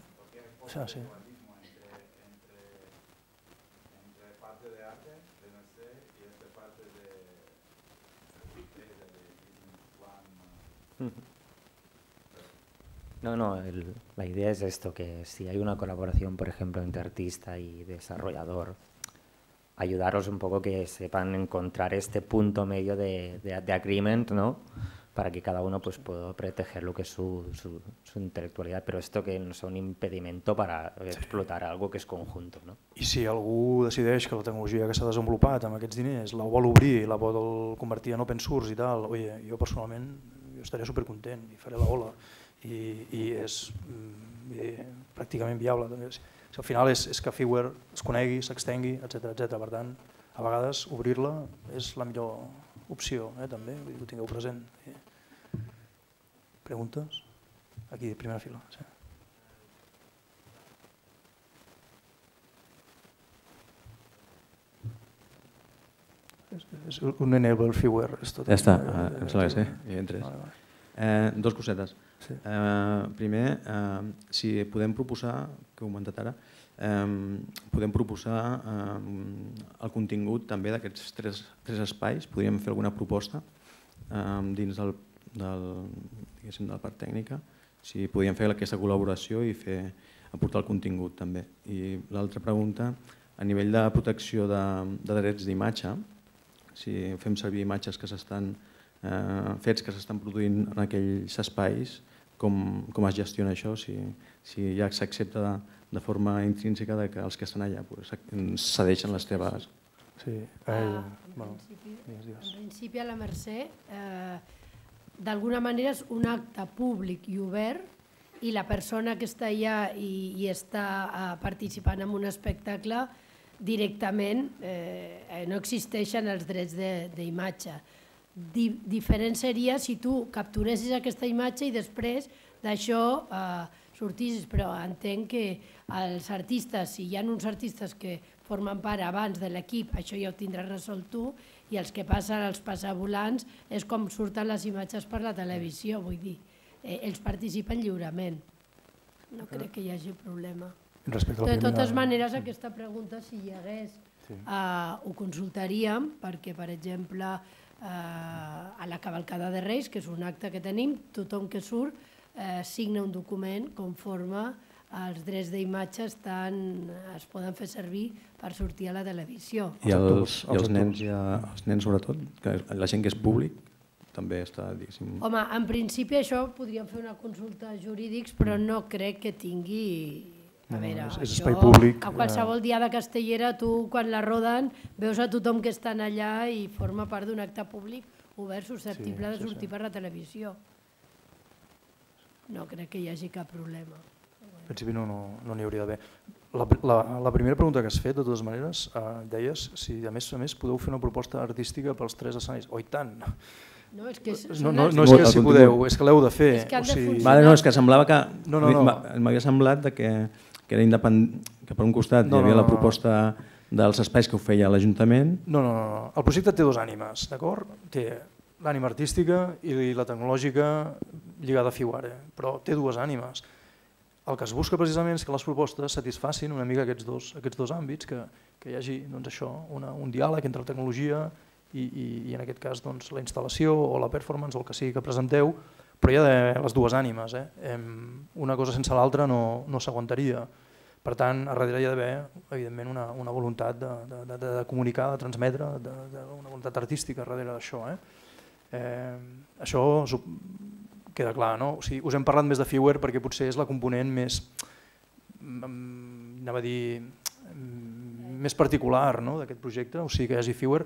Sí, sí. Mm-hmm. No, no, el, la idea es esto, que si hay una colaboración, por ejemplo, entre artista y desarrollador, ayudaros un poco que sepan encontrar este punto medio de, de, de agreement, ¿no? Para que cada uno pues, pueda proteger lo que es su, su, su intelectualidad, però esto que no sea un impedimento para sí. explotar algo que és conjunto. No? I si algú decideix que la tecnologia que s'ha desenvolupat amb aquests diners la vol obrir, la vol convertir en open source i tal, oye, jo personalment jo estaré supercontent i faré la ola i, i és i, mm, eh, pràcticament viable. Si al final és, és que Figuer es conegui, s'extengui, etc etc. Per tant, a vegades obrir-la és la millor opció, eh, també, ho tingueu present. Eh. Preguntes? Aquí, primera fila. Sí. és un enable viewer. És tot ja està, ah, em sembla que sí, entres. Vale, vale. Eh, dos cosetes. Eh, primer, eh, si podem proposar, que ho he ara, eh, podem proposar eh, el contingut també d'aquests tres, tres espais, podríem fer alguna proposta eh, dins del, del, de la part tècnica, si podíem fer aquesta col·laboració i fer aportar el contingut també. I l'altra pregunta, a nivell de protecció de, de drets d'imatge, si fem servir imatges que s'estan eh, fets que s'estan produint en aquells espais, com, com es gestiona això, si, si ja s'accepta de, de forma intrínseca de que els que estan allà pues, cedeixen les teves... Sí. Eh, ah, en, principi, en principi, a la Mercè, eh, d'alguna manera és un acte públic i obert i la persona que està allà i, i està eh, participant en un espectacle directament eh, eh no existeixen els drets d'imatge. De, Di diferent seria si tu capturessis aquesta imatge i després d'això eh, sortissis, però entenc que els artistes, si hi ha uns artistes que formen part abans de l'equip, això ja ho tindràs resolt tu, i els que passen els passavolants és com surten les imatges per la televisió, vull dir, eh, els participen lliurement. No crec que hi hagi problema. de totes maneres, aquesta pregunta, si hi hagués, eh, ho consultaríem, perquè, per exemple, Eh, a la cavalcada de Reis, que és un acte que tenim, tothom que surt eh, signa un document conforme els drets d'imatge es poden fer servir per sortir a la televisió. I els, els, i els, nens, ja, els nens sobretot, que la gent que és públic, també està, diguéssim... Home, en principi això podríem fer una consulta jurídics, però no crec que tingui a veure, és, és espai això, públic. A eh. qualsevol dia de castellera, tu, quan la roden, veus a tothom que estan allà i forma part d'un acte públic obert susceptible sí, sí, de sortir sí. per la televisió. No crec que hi hagi cap problema. En principi no n'hi no, no hauria d'haver. La, la, la primera pregunta que has fet, de totes maneres, eh, deies si a més a més podeu fer una proposta artística pels tres escenaris. Oi tant! No, és que, no, no, no és que si podeu, és que l'heu de fer. És que o sigui... vale, no, és que semblava que... No, no, no. M'havia semblat de que que, era independent, que per un costat no, hi havia no, no, la proposta dels espais que ho feia l'Ajuntament. No, no, no, el projecte té dues ànimes, d'acord? Té l'ànima artística i la tecnològica lligada a Fiuare, però té dues ànimes. El que es busca precisament és que les propostes satisfacin una mica aquests dos, aquests dos àmbits, que, que hi hagi doncs, això, una, un diàleg entre la tecnologia i, i, i en aquest cas doncs, la instal·lació o la performance o el que sigui que presenteu, però hi ha de les dues ànimes. Eh? Una cosa sense l'altra no, no s'aguantaria. Per tant, a darrere hi ha d'haver, evidentment, una, una voluntat de, de, de, de comunicar, de transmetre, de, de, una voluntat artística a darrere d'això. Eh? Eh, això queda clar. No? O sigui, us hem parlat més de Fewer perquè potser és la component més, mm, anava a dir, mm, més particular no? d'aquest projecte, o sigui que hi hagi Fewer,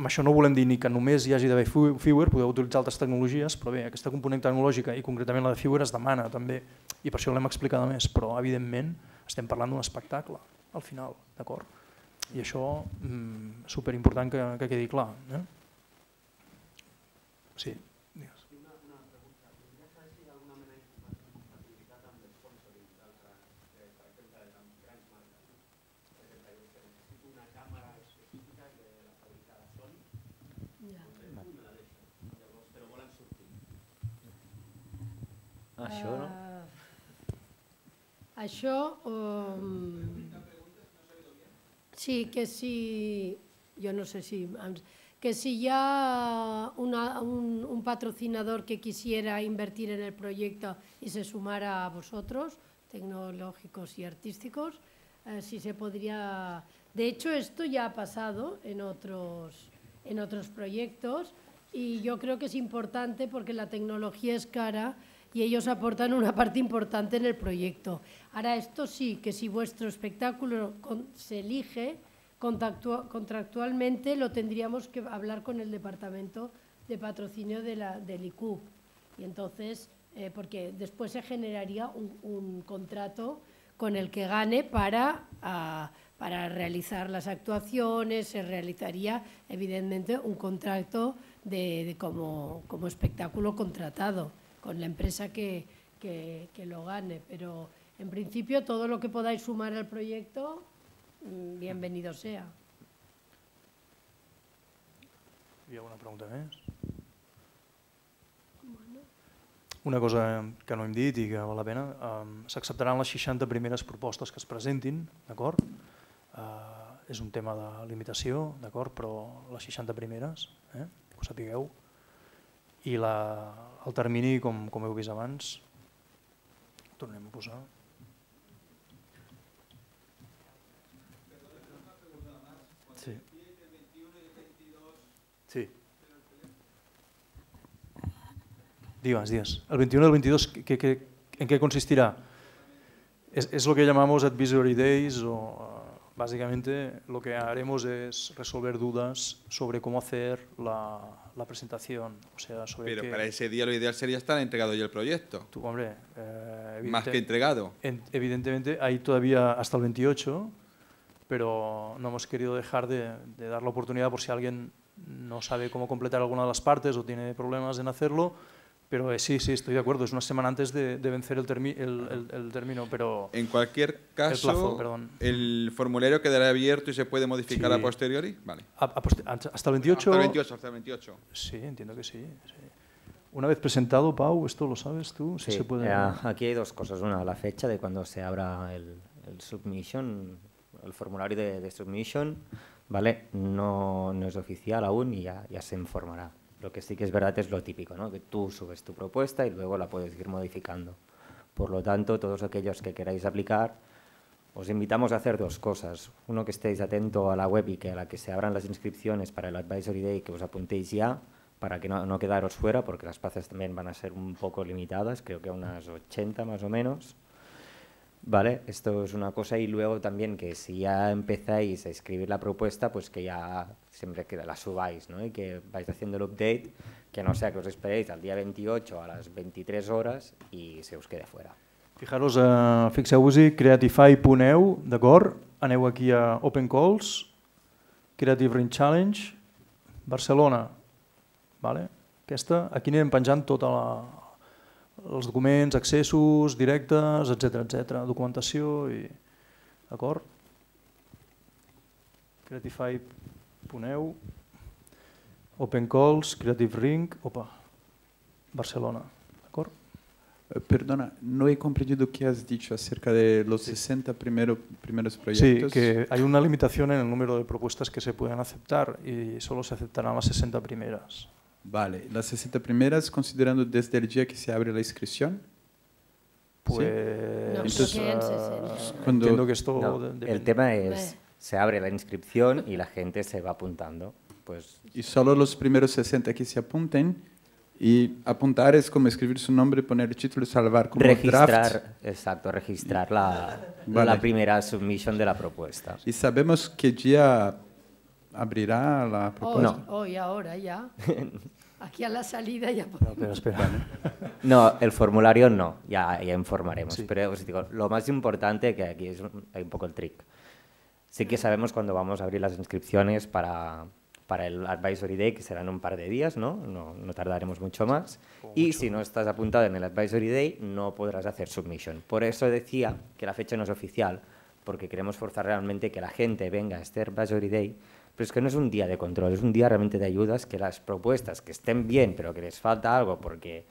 amb això no volem dir ni que només hi hagi d'haver Fewer, podeu utilitzar altres tecnologies, però bé, aquesta component tecnològica i concretament la de Fewer es demana també, i per això l'hem explicada més, però evidentment estem parlant d'un espectacle al final, d'acord? I això, és mm, superimportant que, que quedi clar. Eh? Sí. Això ah, no. Ah, um, sí, que si... yo no sé si... Que si ya un, patrocinador que quisiera invertir en el proyecto y se sumara a vosotros, tecnológicos y artísticos, eh, si se podría... De hecho, esto ya ha pasado en otros, en otros proyectos y yo creo que es importante porque la tecnología es cara y ellos aportan una parte importante en el proyecto. Ahora, esto sí, que si vuestro espectáculo se elige contractualmente, lo tendríamos que hablar con el departamento de patrocinio de la, del ICU. Y entonces, eh, porque después se generaría un, contrato con el que gane para, realizar las actuaciones, se realizaría evidentemente un contrato de como espectáculo contratado. con la empresa que, que, que lo gane. Pero en principio todo lo que podáis sumar al proyecto, mm, bienvenido sea. Hi ha alguna pregunta més? Una cosa que no hem dit i que val la pena, um, s'acceptaran les 60 primeres propostes que es presentin, d'acord? Uh, és un tema de limitació, d'acord? Però les 60 primeres, eh? que ho sapigueu, i la, el termini, com, com heu vist abans, tornem a posar. Sí. Sí. Digues, digues. El 21 i el 22, que, que, en què consistirà? És, és lo que llamamos advisory days o uh, eh, básicamente lo que haremos es resolver dudas sobre cómo hacer la, la presentación. O sea, sobre Pero para ese día lo ideal sería estar entregado ya el proyecto. Tú, hombre. Eh, Más que entregado. evidentemente, hay todavía hasta el 28, pero no hemos querido dejar de, de, dar la oportunidad por si alguien no sabe cómo completar alguna de las partes o tiene problemas en hacerlo pero eh, sí, sí, estoy de acuerdo. Es una semana antes de, vencer el, término, pero... En cualquier caso, el, formulario quedará abierto y se puede modificar a posteriori. hasta el 28... Hasta el 28, Sí, entiendo que sí, Una vez presentado, Pau, ¿esto lo sabes tú? Sí, se puede... Eh, aquí hay dos cosas. Una, la fecha de cuando se abra el, submission, el formulario de, de, submission, ¿vale? No, es oficial aún y ya se informará. Lo que sí que es verdad es lo típico, ¿no? que tú subes tu propuesta y luego la puedes ir modificando. Por lo tanto, todos aquellos que queráis aplicar, os invitamos a hacer dos cosas. Uno, que estéis atento a la web y que a la que se abran las inscripciones para el Advisory Day, que os apuntéis ya, para que no, quedaros fuera, porque las paces también van a ser un poco limitadas, creo que a unas 80 más o menos. Vale, esto es una cosa y luego también que si ya empezáis a escribir la propuesta, pues que ya siempre que la subáis, ¿no? Y que vais haciendo el update, que no sea que os esperéis al día 28 a las 23 horas y se os quede fuera. Fijaros, a eh, fixeu-vos-hi, creatify.eu, d'acord? Aneu aquí a Open Calls, Creative Ring Challenge, Barcelona, vale? Aquesta, aquí anirem penjant tota la, els documents, accessos, directes, etc etc, documentació i... D'acord? Creatify Poneu, Open Calls, Creative Ring, opa, Barcelona. D'acord? Eh, perdona, no he comprendido que has dicho acerca de los sí. 60 primeros, primeros proyectos. Sí, que hay una limitación en el número de propuestas que se pueden aceptar y solo se aceptarán las 60 primeras. Vale, las 60 primeras considerando desde el día que se abre la inscripción. Pues Entonces, cuando el tema es se abre la inscripción y la gente se va apuntando. Pues y solo los primeros 60 que se apunten y apuntar es como escribir su nombre, poner el título y salvar como registrar, exacto, registrar la, la primera submisión de la propuesta. Y sabemos qué día abrirá la propuesta. Hoy, no. hoy ahora ya. Aquí a la salida ya No, pero espera. no el formulario no, ya, ya informaremos. Pero digo, lo más importante que aquí es un, hay un poco el trick. Sí que sabemos cuándo vamos a abrir las inscripciones para, para el Advisory Day, que serán un par de días, ¿no? No, tardaremos mucho más. Y si no estás apuntado en el Advisory Day, no podrás hacer submission. Por eso decía que la fecha no es oficial, porque queremos forzar realmente que la gente venga a este Advisory Day pero es que no es un día de control, es un día realmente de ayudas que las propuestas que estén bien, pero que les falta algo porque,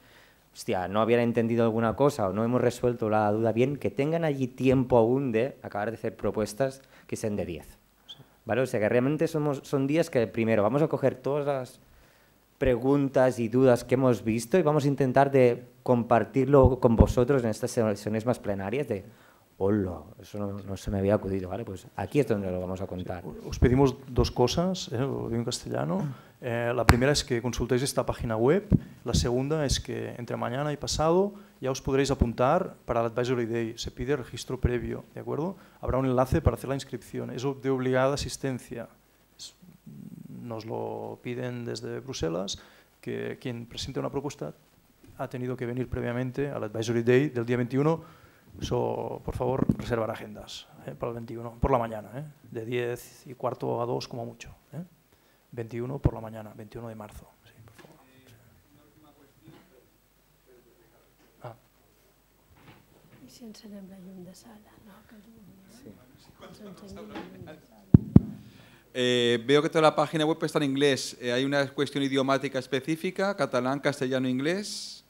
hostia, no habían entendido alguna cosa o no hemos resuelto la duda bien, que tengan allí tiempo aún de acabar de hacer propuestas que sean de 10. ¿Vale? O sea que realmente somos, son días que primero vamos a coger todas las preguntas y dudas que hemos visto y vamos a intentar de compartirlo con vosotros en estas sesiones más plenarias de Hola, eso no, se me había acudido, ¿vale? Pues aquí es donde lo vamos a contar. Os pedimos dos cosas, eh, lo digo en castellano. Eh, la primera es que consultéis esta página web. La segunda es que entre mañana y pasado ya os podréis apuntar para el Advisory Day. Se pide registro previo, ¿de acuerdo? Habrá un enlace para hacer la inscripción. Es de obligada asistencia. Nos lo piden desde Bruselas, que quien presente una propuesta ha tenido que venir previamente al Advisory Day del día 21 So por favor, reservar agendas eh, para el 21, por la mañana, eh, de 10 y cuarto a 2 como mucho. 21 eh. por la mañana, 21 de marzo. Ah. veo que toda la página web está en inglés. ¿Hay una cuestión idiomática específica? ¿Catalán, castellano, inglés?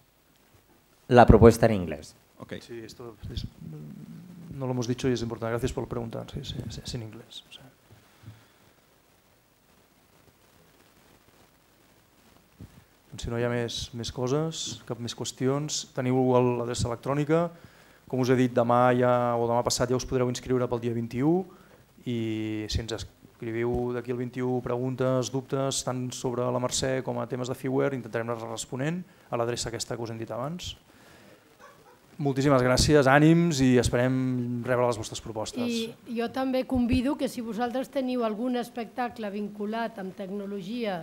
La propuesta en inglés. Okay. Sí, esto es, no lo hemos dicho y es importante. Gracias por preguntar. Sí, sí, sí es en inglés. O sea. si no hi ha més, més coses, cap més qüestions, teniu l'adreça electrònica, com us he dit, demà ja, o demà passat ja us podreu inscriure pel dia 21 i si ens escriviu d'aquí el 21 preguntes, dubtes, tant sobre la Mercè com a temes de Figuer, intentarem anar responent a l'adreça aquesta que us hem dit abans. Moltíssimes gràcies, ànims i esperem rebre les vostres propostes. I jo també convido que si vosaltres teniu algun espectacle vinculat amb tecnologia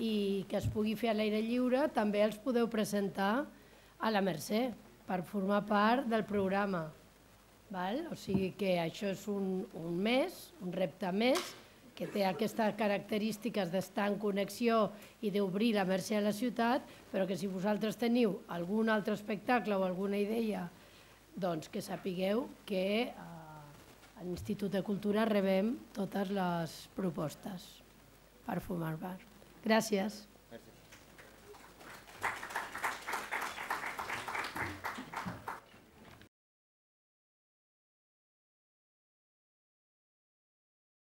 i que es pugui fer a l'aire lliure, també els podeu presentar a la Mercè per formar part del programa. Val? O sigui que això és un, un mes, un repte més, que té aquestes característiques d'estar en connexió i d'obrir la mercè a la ciutat, però que si vosaltres teniu algun altre espectacle o alguna idea, doncs que sapigueu que eh, a l'Institut de Cultura rebem totes les propostes per formar bar. Gràcies.